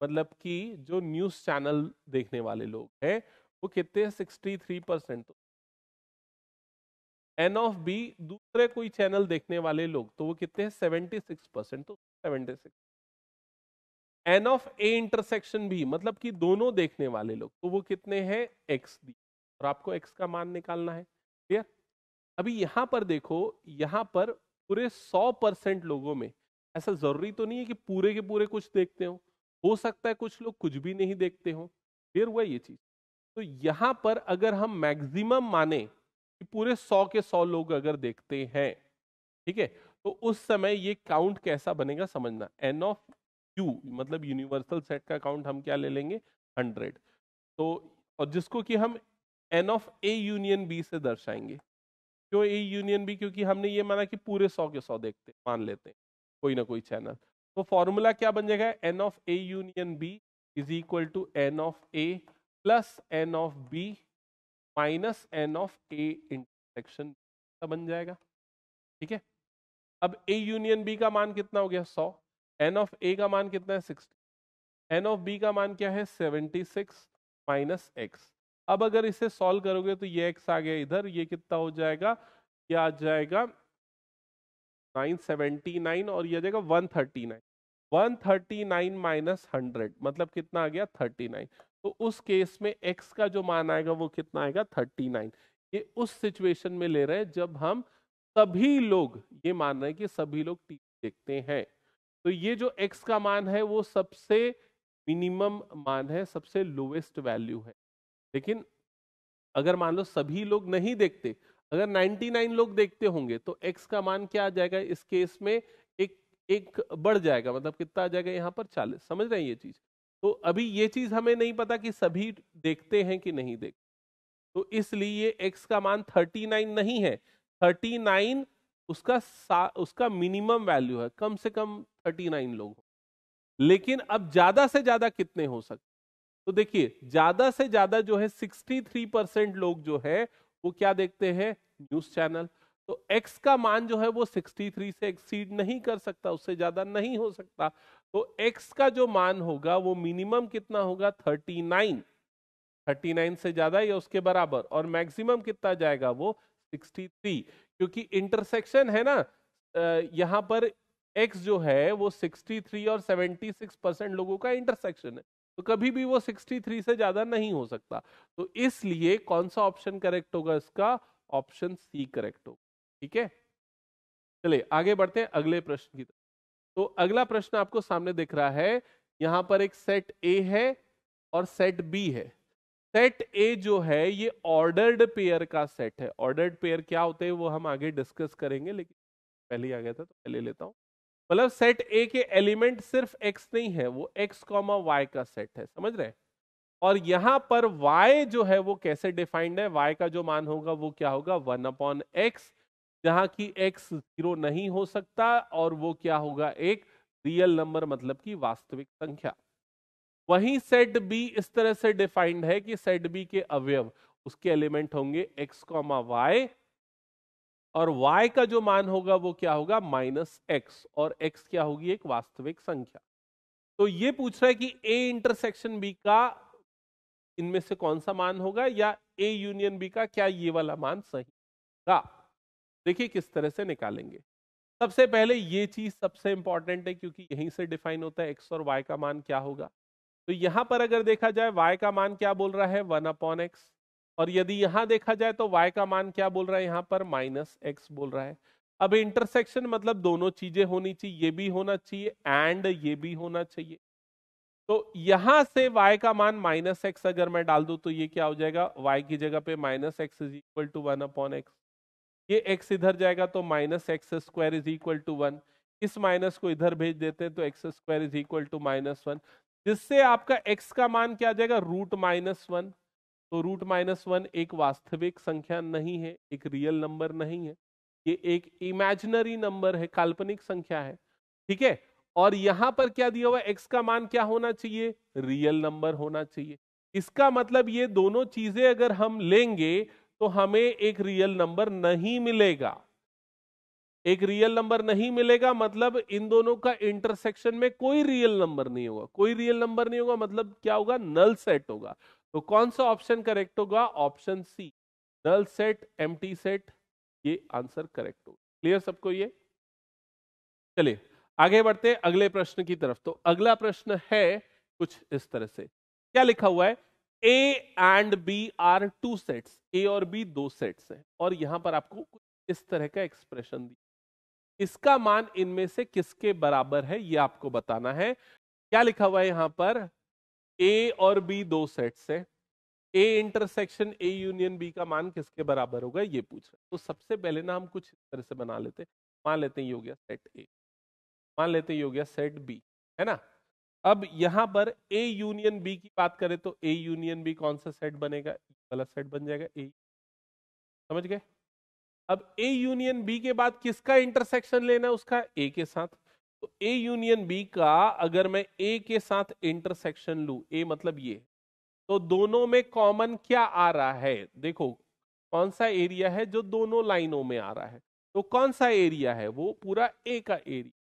मतलब कि जो न्यूज़ चैनल देखने वाले लोग हैं वो कितने हैं sixty three percent N of B दूसरे कोई चैनल देखने वाले लोग तो वो कितने हैं सेवेंटी सिक्स परसेंट तो seventy six N of A intersection भी मतलब कि दोनों देखने वाले लोग तो वो कितने हैं एक्स डी और आपको एक्स का मान निकालना है क्लियर अभी यहाँ पर देखो यहाँ पर पूरे सौ परसेंट लोगों में ऐसा जरूरी तो नहीं है कि पूरे के पूरे कुछ देखते हो हो सकता है कुछ लोग कुछ भी नहीं देखते हो क्लियर हुआ ये चीज तो यहां पर अगर हम मैक्सिमम माने कि पूरे सौ के सौ लोग अगर देखते हैं ठीक है तो उस समय ये काउंट कैसा बनेगा समझना एन ऑफ यू मतलब यूनिवर्सल सेट का काउंट हम क्या ले लेंगे हंड्रेड तो और जिसको कि हम N of A union B से दर्शाएंगे क्यों ए यूनियन बी क्योंकि हमने ये माना कि पूरे सौ के सौ देखते मान लेते हैं कोई ना कोई चैनल तो फॉर्मूला क्या बन जाएगा N of A union B is equal to N of A plus N of B minus N of A intersection बन जाएगा ठीक है अब ए यूनियन बी का मान कितना हो गया सौ एन ऑफ ए का मान कितना है सिक्सटी एन ऑफ बी का मान क्या है सेवेंटी सिक्स माइनस एक्स अब अगर इसे सॉल्व करोगे तो ये एक्स आ गया इधर ये कितना हो जाएगा ये आ जाएगा नाइन सेवेंटी नाइन और ये आ जाएगा one one thirty nine thirty nine minus hundred मतलब कितना आ गया थर्टी नाइन तो उस केस में एक्स का जो मान आएगा वो कितना आएगा थर्टी नाइन ये उस सिचुएशन में ले रहे हैं जब हम सभी लोग ये मान रहे हैं कि सभी लोग टी देखते हैं तो ये जो एक्स का मान है वो सबसे मिनिमम मान है सबसे लोवेस्ट वैल्यू है लेकिन अगर मान लो सभी लोग नहीं देखते अगर 99 लोग देखते होंगे तो x का मान क्या आ जाएगा इस केस में एक एक बढ़ जाएगा मतलब कितना आ जाएगा यहाँ पर 40 समझ रहे हैं ये चीज तो अभी ये चीज हमें नहीं पता कि सभी देखते हैं कि नहीं देखते तो इसलिए एक्स का मान 39 नहीं है 39 उसका उसका मिनिमम वैल्यू है कम से कम 39 लोग लेकिन अब ज्यादा से ज्यादा कितने हो सकते तो देखिए ज्यादा से ज्यादा जो है 63 परसेंट लोग जो है वो क्या देखते हैं न्यूज चैनल तो x का मान जो है वो 63 से एक्सीड नहीं कर सकता उससे ज़्यादा नहीं हो सकता तो x का जो मान होगा वो मिनिमम कितना होगा 39 39 से ज़्यादा या उसके बराबर और मैक्सिमम कितना जाएगा वो 63 क्योंकि इंटरसेक्शन है ना यहाँ पर x जो है वो 63 और 76 परसेंट लोगों का इंटरसेक्शन है तो कभी भी वो 63 से ज़्यादा नहीं हो सकता तो इसलिए कौन सा ऑप्शन करेक्ट होगा इसका ऑप्शन सी करेक्ट होगा ठीक है चलिए आगे बढ़ते हैं अगले प्रश्न की तरफ तो अगला प्रश्न आपको सामने दिख रहा है यहां पर एक सेट ए है और सेट बी है सेट ए जो है ये ऑर्डर्ड पेयर का सेट है ऑर्डर्ड पेयर क्या होते हैं वो हम आगे डिस्कस करेंगे लेकिन पहले आ गया था तो पहले लेता हूं मतलब सेट ए के एलिमेंट सिर्फ एक्स नहीं है वो एक्स कॉमा वाई का सेट है समझ रहे और यहां पर वाई जो है वो कैसे डिफाइंड है वाई का जो मान होगा वो क्या होगा वन अपॉन एक्स जहां की एक्स जीरो नहीं हो सकता और वो क्या होगा एक रियल नंबर मतलब की वास्तविक संख्या वहीं सेट बी इस तरह से डिफाइंड है कि सेट बी के अवयव उसके एलिमेंट होंगे एक्स कॉमा वाई और y का जो मान होगा वो क्या होगा माइनस एक्स और x क्या होगी एक वास्तविक संख्या तो ये पूछ रहा है कि a इंटरसेक्शन b का इनमें से कौन सा मान होगा या a यूनियन b का क्या ये वाला मान सही होगा देखिए किस तरह से निकालेंगे सबसे पहले ये चीज़ सबसे इंपॉर्टेंट है क्योंकि यहीं से डिफाइन होता है एक्स और वाई का मान क्या होगा तो यहां पर अगर देखा जाए वाई का मान क्या बोल रहा है वन अपॉन एक्स और यदि यहाँ देखा जाए तो वाई का मान क्या बोल रहा है यहां पर माइनस एक्स बोल रहा है अब इंटरसेक्शन मतलब दोनों चीजें होनी चाहिए ये भी होना चाहिए एंड ये भी होना चाहिए तो यहां से y का मान माइनस एक्स अगर मैं डाल दू तो ये क्या हो जाएगा y की जगह पे minus X is equal to one upon X ये एक्स इधर जाएगा तो minus X square is equal to one इस माइनस को इधर भेज देते हैं तो X square is equal to minus one जिससे आपका एक्स का मान क्या आ जाएगा रूट माइनस वन तो रूट माइनस वन एक वास्तविक संख्या नहीं है एक रियल नंबर नहीं है ये एक इमेजिनरी नंबर है काल्पनिक संख्या है ठीक है और यहां पर क्या दिया हुआ एक्स का मान क्या होना चाहिए रियल नंबर होना चाहिए इसका मतलब ये दोनों चीजें अगर हम लेंगे तो हमें एक रियल नंबर नहीं मिलेगा एक रियल नंबर नहीं मिलेगा मतलब इन दोनों का इंटरसेक्शन में कोई रियल नंबर नहीं होगा कोई रियल नंबर नहीं होगा मतलब क्या होगा नल सेट होगा तो कौन सा ऑप्शन करेक्ट होगा option C null set M set ये आंसर करेक्ट होगा क्लियर सबको ये चलिए आगे बढ़ते अगले प्रश्न की तरफ तो अगला प्रश्न है कुछ इस तरह से क्या लिखा हुआ है A and B are two sets A और बी दो सेट्स हैं और यहां पर आपको इस तरह का एक्सप्रेशन दी इसका मान इनमें से किसके बराबर है ये आपको बताना है क्या लिखा हुआ है यहां पर ए और बी दो सेट्स हैं A intersection A union B का मान किसके बराबर होगा ये पूछ रहे तो सबसे पहले ना हम कुछ इस तरह से बना लेते मान लेते हैं योग्य सेट ए मान लेते हैं योग्य सेट बी है ना अब यहां पर ए यूनियन बी की बात करें तो ए यूनियन बी कौन सा सेट बनेगा वाला सेट बन जाएगा ए समझ गए अब ए यूनियन बी के बाद किसका इंटरसेक्शन लेना है उसका ए के साथ तो ए यूनियन बी का अगर मैं ए के साथ इंटरसेक्शन लू ए मतलब ये तो दोनों में कॉमन क्या आ रहा है देखो कौन सा एरिया है जो दोनों लाइनों में आ रहा है तो कौन सा एरिया है वो पूरा ए का एरिया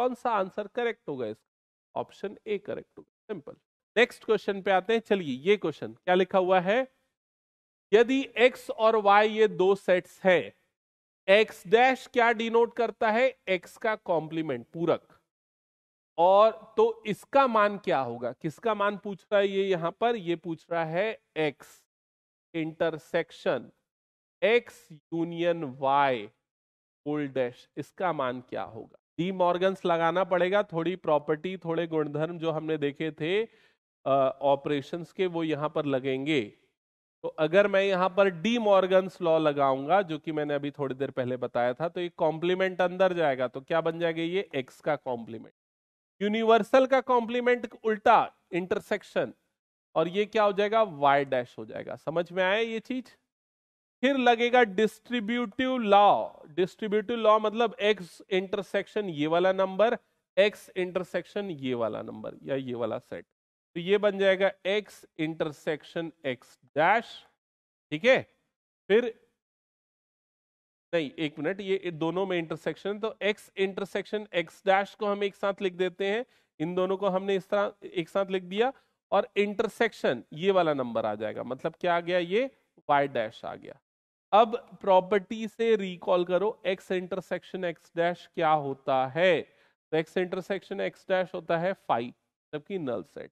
कौन सा आंसर करेक्ट होगा इसका ऑप्शन ए करेक्ट होगा सिंपल नेक्स्ट क्वेश्चन पे आते हैं चलिए ये क्वेश्चन क्या लिखा हुआ है यदि x और y ये दो सेट्स हैं x डैश क्या डिनोट करता है x का कॉम्प्लीमेंट पूरक और तो इसका मान क्या होगा किसका मान पूछ रहा है ये यहां पर ये पूछ रहा है x intersection x union y whole dash इसका मान क्या होगा डी मॉर्गन्स लगाना पड़ेगा थोड़ी प्रॉपर्टी थोड़े गुणधर्म जो हमने देखे थे ऑपरेशंस के वो यहाँ पर लगेंगे तो अगर मैं यहाँ पर डी मॉर्गन्स लॉ लगाऊंगा जो कि मैंने अभी थोड़ी देर पहले बताया था तो ये कॉम्प्लीमेंट अंदर जाएगा तो क्या बन जाएगा ये एक्स का कॉम्प्लीमेंट यूनिवर्सल का कॉम्प्लीमेंट उल्टा इंटरसेक्शन और ये क्या हो जाएगा वाई डैश हो जाएगा समझ में आया ये चीज़ फिर लगेगा डिस्ट्रीब्यूटिव लॉ डिस्ट्रीब्यूटिव लॉ मतलब एक्स इंटरसेक्शन ये वाला नंबर एक्स इंटरसेक्शन ये वाला नंबर या ये वाला सेट तो ये बन जाएगा एक्स इंटरसेक्शन एक्स डैश ठीक है फिर नहीं एक मिनट ये दोनों में इंटरसेक्शन तो एक्स इंटरसेक्शन एक्स डैश को हम एक साथ लिख देते हैं इन दोनों को हमने इस तरह एक साथ लिख दिया और इंटरसेक्शन ये वाला नंबर आ जाएगा मतलब क्या आ गया ये वाई डैश आ गया अब प्रॉपर्टी से रिकॉल करो एक्स इंटरसेक्शन एक्स डैश क्या होता है तो एक्स इंटरसेक्शन एक्स डैश होता है फाइव जबकि नल सेट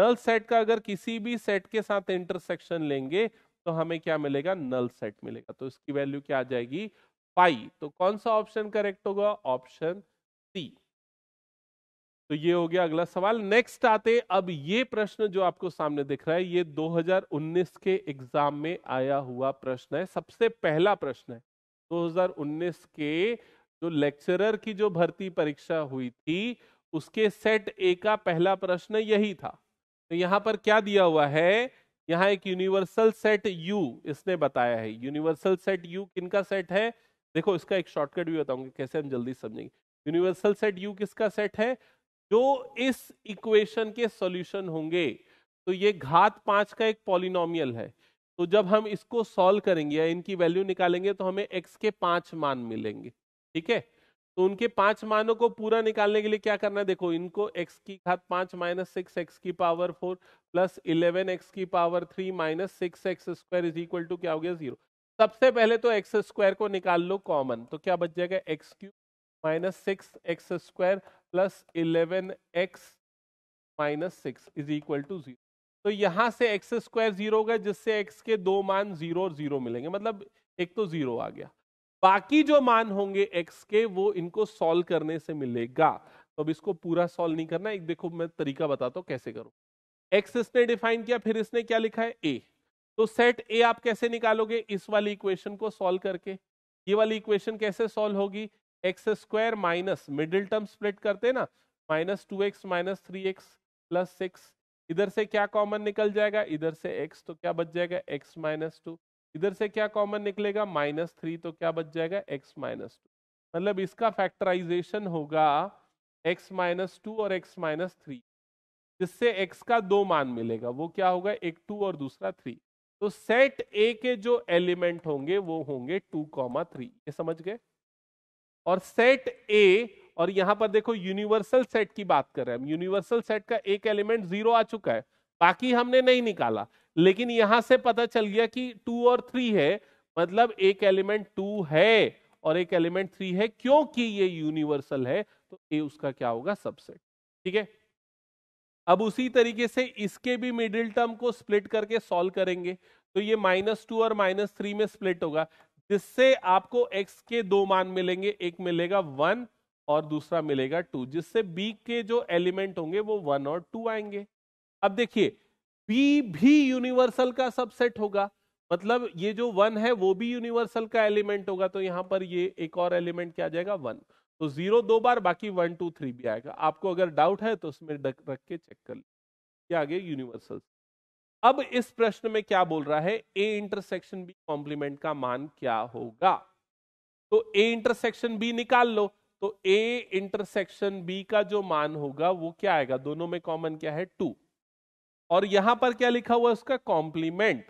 नल सेट का अगर किसी भी सेट के साथ इंटरसेक्शन लेंगे तो हमें क्या मिलेगा नल सेट मिलेगा तो इसकी वैल्यू क्या आ जाएगी फाइव तो कौन सा ऑप्शन करेक्ट होगा ऑप्शन सी तो ये हो गया अगला सवाल नेक्स्ट आते अब ये प्रश्न जो आपको सामने दिख रहा है ये 2019 के एग्जाम में आया हुआ प्रश्न है सबसे पहला प्रश्न है 2019 के जो लेक्चरर की जो भर्ती परीक्षा हुई थी उसके सेट ए का पहला प्रश्न यही था तो यहाँ पर क्या दिया हुआ है यहाँ एक यूनिवर्सल सेट यू इसने बताया है यूनिवर्सल सेट यू किनका सेट है देखो इसका एक शॉर्टकट भी बताऊंगा कैसे हम जल्दी समझेंगे यूनिवर्सल सेट यू किसका सेट है जो इस इक्वेशन के सॉल्यूशन होंगे तो ये घात पांच का एक पॉलिनोमियल है तो जब हम इसको सॉल्व करेंगे या इनकी वैल्यू निकालेंगे तो हमें एक्स के पांच मान मिलेंगे ठीक है तो उनके पांच मानों को पूरा निकालने के लिए क्या करना है देखो इनको x की घात पांच माइनस सिक्स एक्स की power four plus eleven X की power three minus six X square is equal to क्या हो गया जीरो सबसे पहले तो एक्स स्क्वायर को निकाल लो कॉमन तो क्या बच जाएगा X cube minus six X square plus eleven X minus six is equal to zero तो यहाँ से एक्स स्क्वायर जीरो होगा गया जिससे एक्स के दो मान जीरो और जीरो मिलेंगे मतलब एक तो जीरो आ गया बाकी जो मान होंगे एक्स के वो इनको सॉल्व करने से मिलेगा तो अब इसको पूरा सॉल्व नहीं करना एक देखो मैं तरीका बताता हूँ कैसे करूँ एक्स इसने डिफाइन किया फिर इसने क्या लिखा है ए तो सेट ए आप कैसे निकालोगे इस वाली इक्वेशन को सॉल्व करके ये वाली इक्वेशन कैसे सॉल्व होगी X square minus middle term split करते ना minus two X minus three X plus six इधर से क्या कॉमन निकल जाएगा इधर से एक्स तो क्या बच जाएगा एक्स माइनस टू इधर से क्या कॉमन निकलेगा माइनस थ्री तो क्या बच जाएगा एक्स माइनस टू मतलब इसका फैक्टराइजेशन होगा एक्स माइनस टू और एक्स माइनस थ्री जिससे एक्स का दो मान मिलेगा वो क्या होगा एक टू और दूसरा थ्री तो सेट ए के जो एलिमेंट होंगे वो होंगे टू कॉमा थ्री ये समझ गए और सेट ए और यहां पर देखो यूनिवर्सल सेट की बात कर रहे हैं यूनिवर्सल सेट का एक एलिमेंट जीरो आ चुका है बाकी हमने नहीं निकाला लेकिन यहां से पता चल गया कि टू और थ्री है मतलब एक एलिमेंट टू है और एक एलिमेंट थ्री है क्योंकि ये यूनिवर्सल है तो ए उसका क्या होगा सबसेट ठीक है अब उसी तरीके से इसके भी मिडिल टर्म को स्प्लिट करके सॉल्व करेंगे तो ये माइनस टू और माइनस थ्री में स्प्लिट होगा जिससे आपको x के दो मान मिलेंगे एक मिलेगा वन और दूसरा मिलेगा टू जिससे b के जो एलिमेंट होंगे वो वन और टू आएंगे अब देखिए b भी यूनिवर्सल का सबसेट होगा मतलब ये जो वन है वो भी यूनिवर्सल का एलिमेंट होगा तो यहां पर ये एक और एलिमेंट क्या जाएगा वन तो जीरो दो बार बाकी वन टू थ्री भी आएगा आपको अगर डाउट है तो उसमें रख के चेक कर लीजिए आगे यूनिवर्सल अब इस प्रश्न में क्या बोल रहा है ए इंटरसेक्शन बी कॉम्प्लीमेंट का मान क्या होगा तो ए इंटरसेक्शन बी निकाल लो तो ए इंटरसेक्शन बी का जो मान होगा वो क्या आएगा दोनों में कॉमन क्या है टू और यहां पर क्या लिखा हुआ है उसका कॉम्प्लीमेंट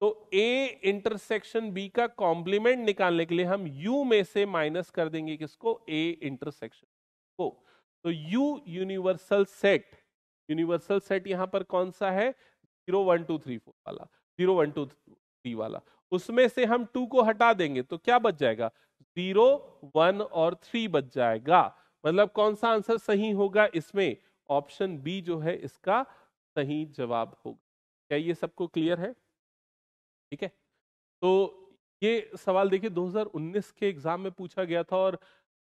तो ए इंटरसेक्शन बी का कॉम्प्लीमेंट निकालने के लिए हम यू में से माइनस कर देंगे किसको ए इंटरसेक्शन को तो U universal set universal set यहां पर कौन सा है zero one two three four वाला जीरो वन टू थ्री वाला उसमें से हम टू को हटा देंगे तो क्या बच जाएगा जीरो वन और थ्री बच जाएगा मतलब कौन सा आंसर सही होगा इसमें ऑप्शन बी जो है इसका सही जवाब होगा क्या ये सबको क्लियर है ठीक है तो ये सवाल देखिए 2019 के एग्जाम में पूछा गया था और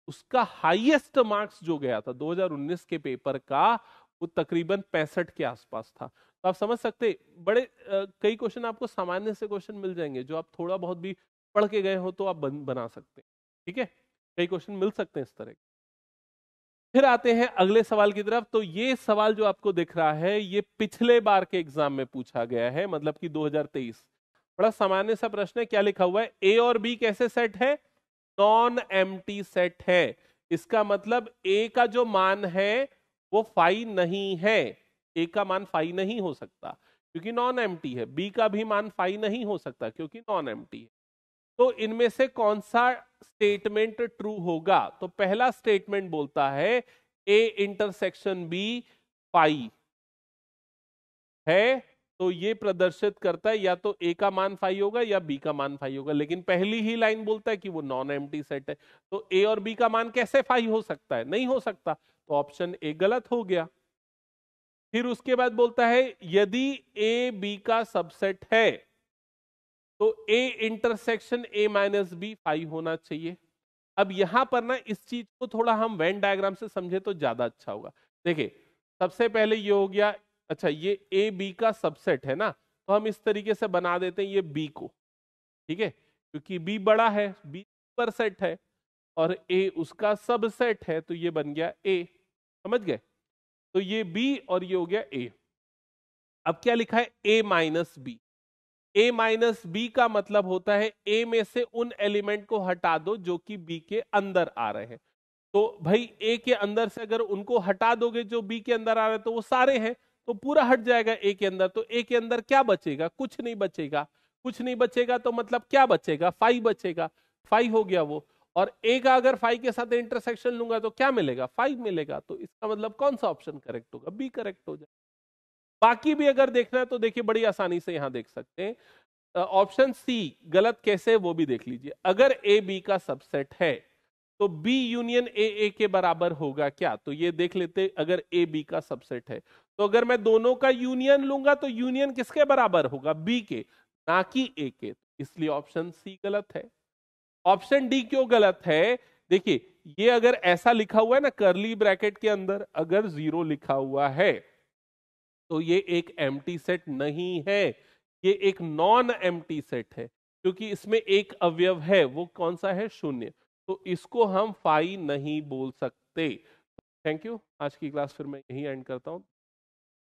उसका हाईएस्ट मार्क्स जो गया था 2019 के पेपर का वो तकरीबन पैंसठ के आसपास था तो आप समझ सकते बड़े कई क्वेश्चन आपको सामान्य से क्वेश्चन मिल जाएंगे जो आप थोड़ा बहुत भी पढ़ के गए हो तो आप बन, बना सकते हैं ठीक है कई क्वेश्चन मिल सकते हैं इस तरह के फिर आते हैं अगले सवाल की तरफ तो ये सवाल जो आपको दिख रहा है ये पिछले बार के एग्जाम में पूछा गया है मतलब कि 2023 बड़ा सामान्य सा प्रश्न है क्या लिखा हुआ है ए और बी कैसे सेट है नॉन एम सेट है इसका मतलब ए का जो मान है वो फाइव नहीं है ए का मान फाइव नहीं हो सकता क्योंकि नॉन एम है बी का भी मान फाइव नहीं हो सकता क्योंकि नॉन एम है तो इनमें से कौन सा स्टेटमेंट ट्रू होगा तो पहला स्टेटमेंट बोलता है ए इंटरसेक्शन बी फाइव है तो ये प्रदर्शित करता है या तो ए का मान फाइव होगा या बी का मान फाइव होगा लेकिन पहली ही लाइन बोलता है कि वो नॉन एम सेट है तो ए और बी का मान कैसे फाइव हो सकता है नहीं हो सकता तो ऑप्शन ए गलत हो गया फिर उसके बाद बोलता है यदि ए बी का सबसेट है तो A intersection A minus B five होना चाहिए अब यहां पर ना इस चीज को थोड़ा हम वेन डायग्राम से समझे तो ज्यादा अच्छा होगा देखिए सबसे पहले ये हो गया अच्छा ये ए बी का सबसेट है ना तो हम इस तरीके से बना देते हैं ये बी को ठीक है क्योंकि बी बड़ा है बी पर सेट है और ए उसका सबसेट है तो ये बन गया ए समझ गए तो ये बी और ये हो गया ए अब क्या लिखा है A minus B A minus B का मतलब होता है ए में से उन एलिमेंट को हटा दो जो कि बी के अंदर आ रहे हैं तो भाई ए के अंदर से अगर उनको हटा दोगे जो बी के अंदर आ रहे हैं तो वो सारे हैं तो पूरा हट जाएगा ए के अंदर तो ए के अंदर क्या बचेगा कुछ नहीं बचेगा कुछ नहीं बचेगा तो मतलब क्या बचेगा फाइव बचेगा फाइव हो गया वो और ए का अगर फाइव के साथ इंटरसेक्शन लूंगा तो क्या मिलेगा फाइव मिलेगा तो इसका मतलब कौन सा ऑप्शन करेक्ट होगा बी करेक्ट हो जाएगा बाकी भी अगर देखना है तो देखिए बड़ी आसानी से यहां देख सकते हैं ऑप्शन सी गलत कैसे वो भी देख लीजिए अगर ए बी का सबसेट है तो बी यूनियन ए ए के बराबर होगा क्या तो ये देख लेते अगर ए बी का सबसेट है तो अगर मैं दोनों का यूनियन लूंगा तो यूनियन किसके बराबर होगा बी के ना कि ए के तो इसलिए ऑप्शन सी गलत है ऑप्शन डी क्यों गलत है देखिए ये अगर ऐसा लिखा हुआ है ना करली ब्रैकेट के अंदर अगर जीरो लिखा हुआ है तो ये एक एम सेट नहीं है ये एक नॉन एम सेट है क्योंकि इसमें एक अवयव है वो कौन सा है शून्य तो इसको हम फाई नहीं बोल सकते थैंक यू आज की क्लास फिर मैं यही एंड करता हूँ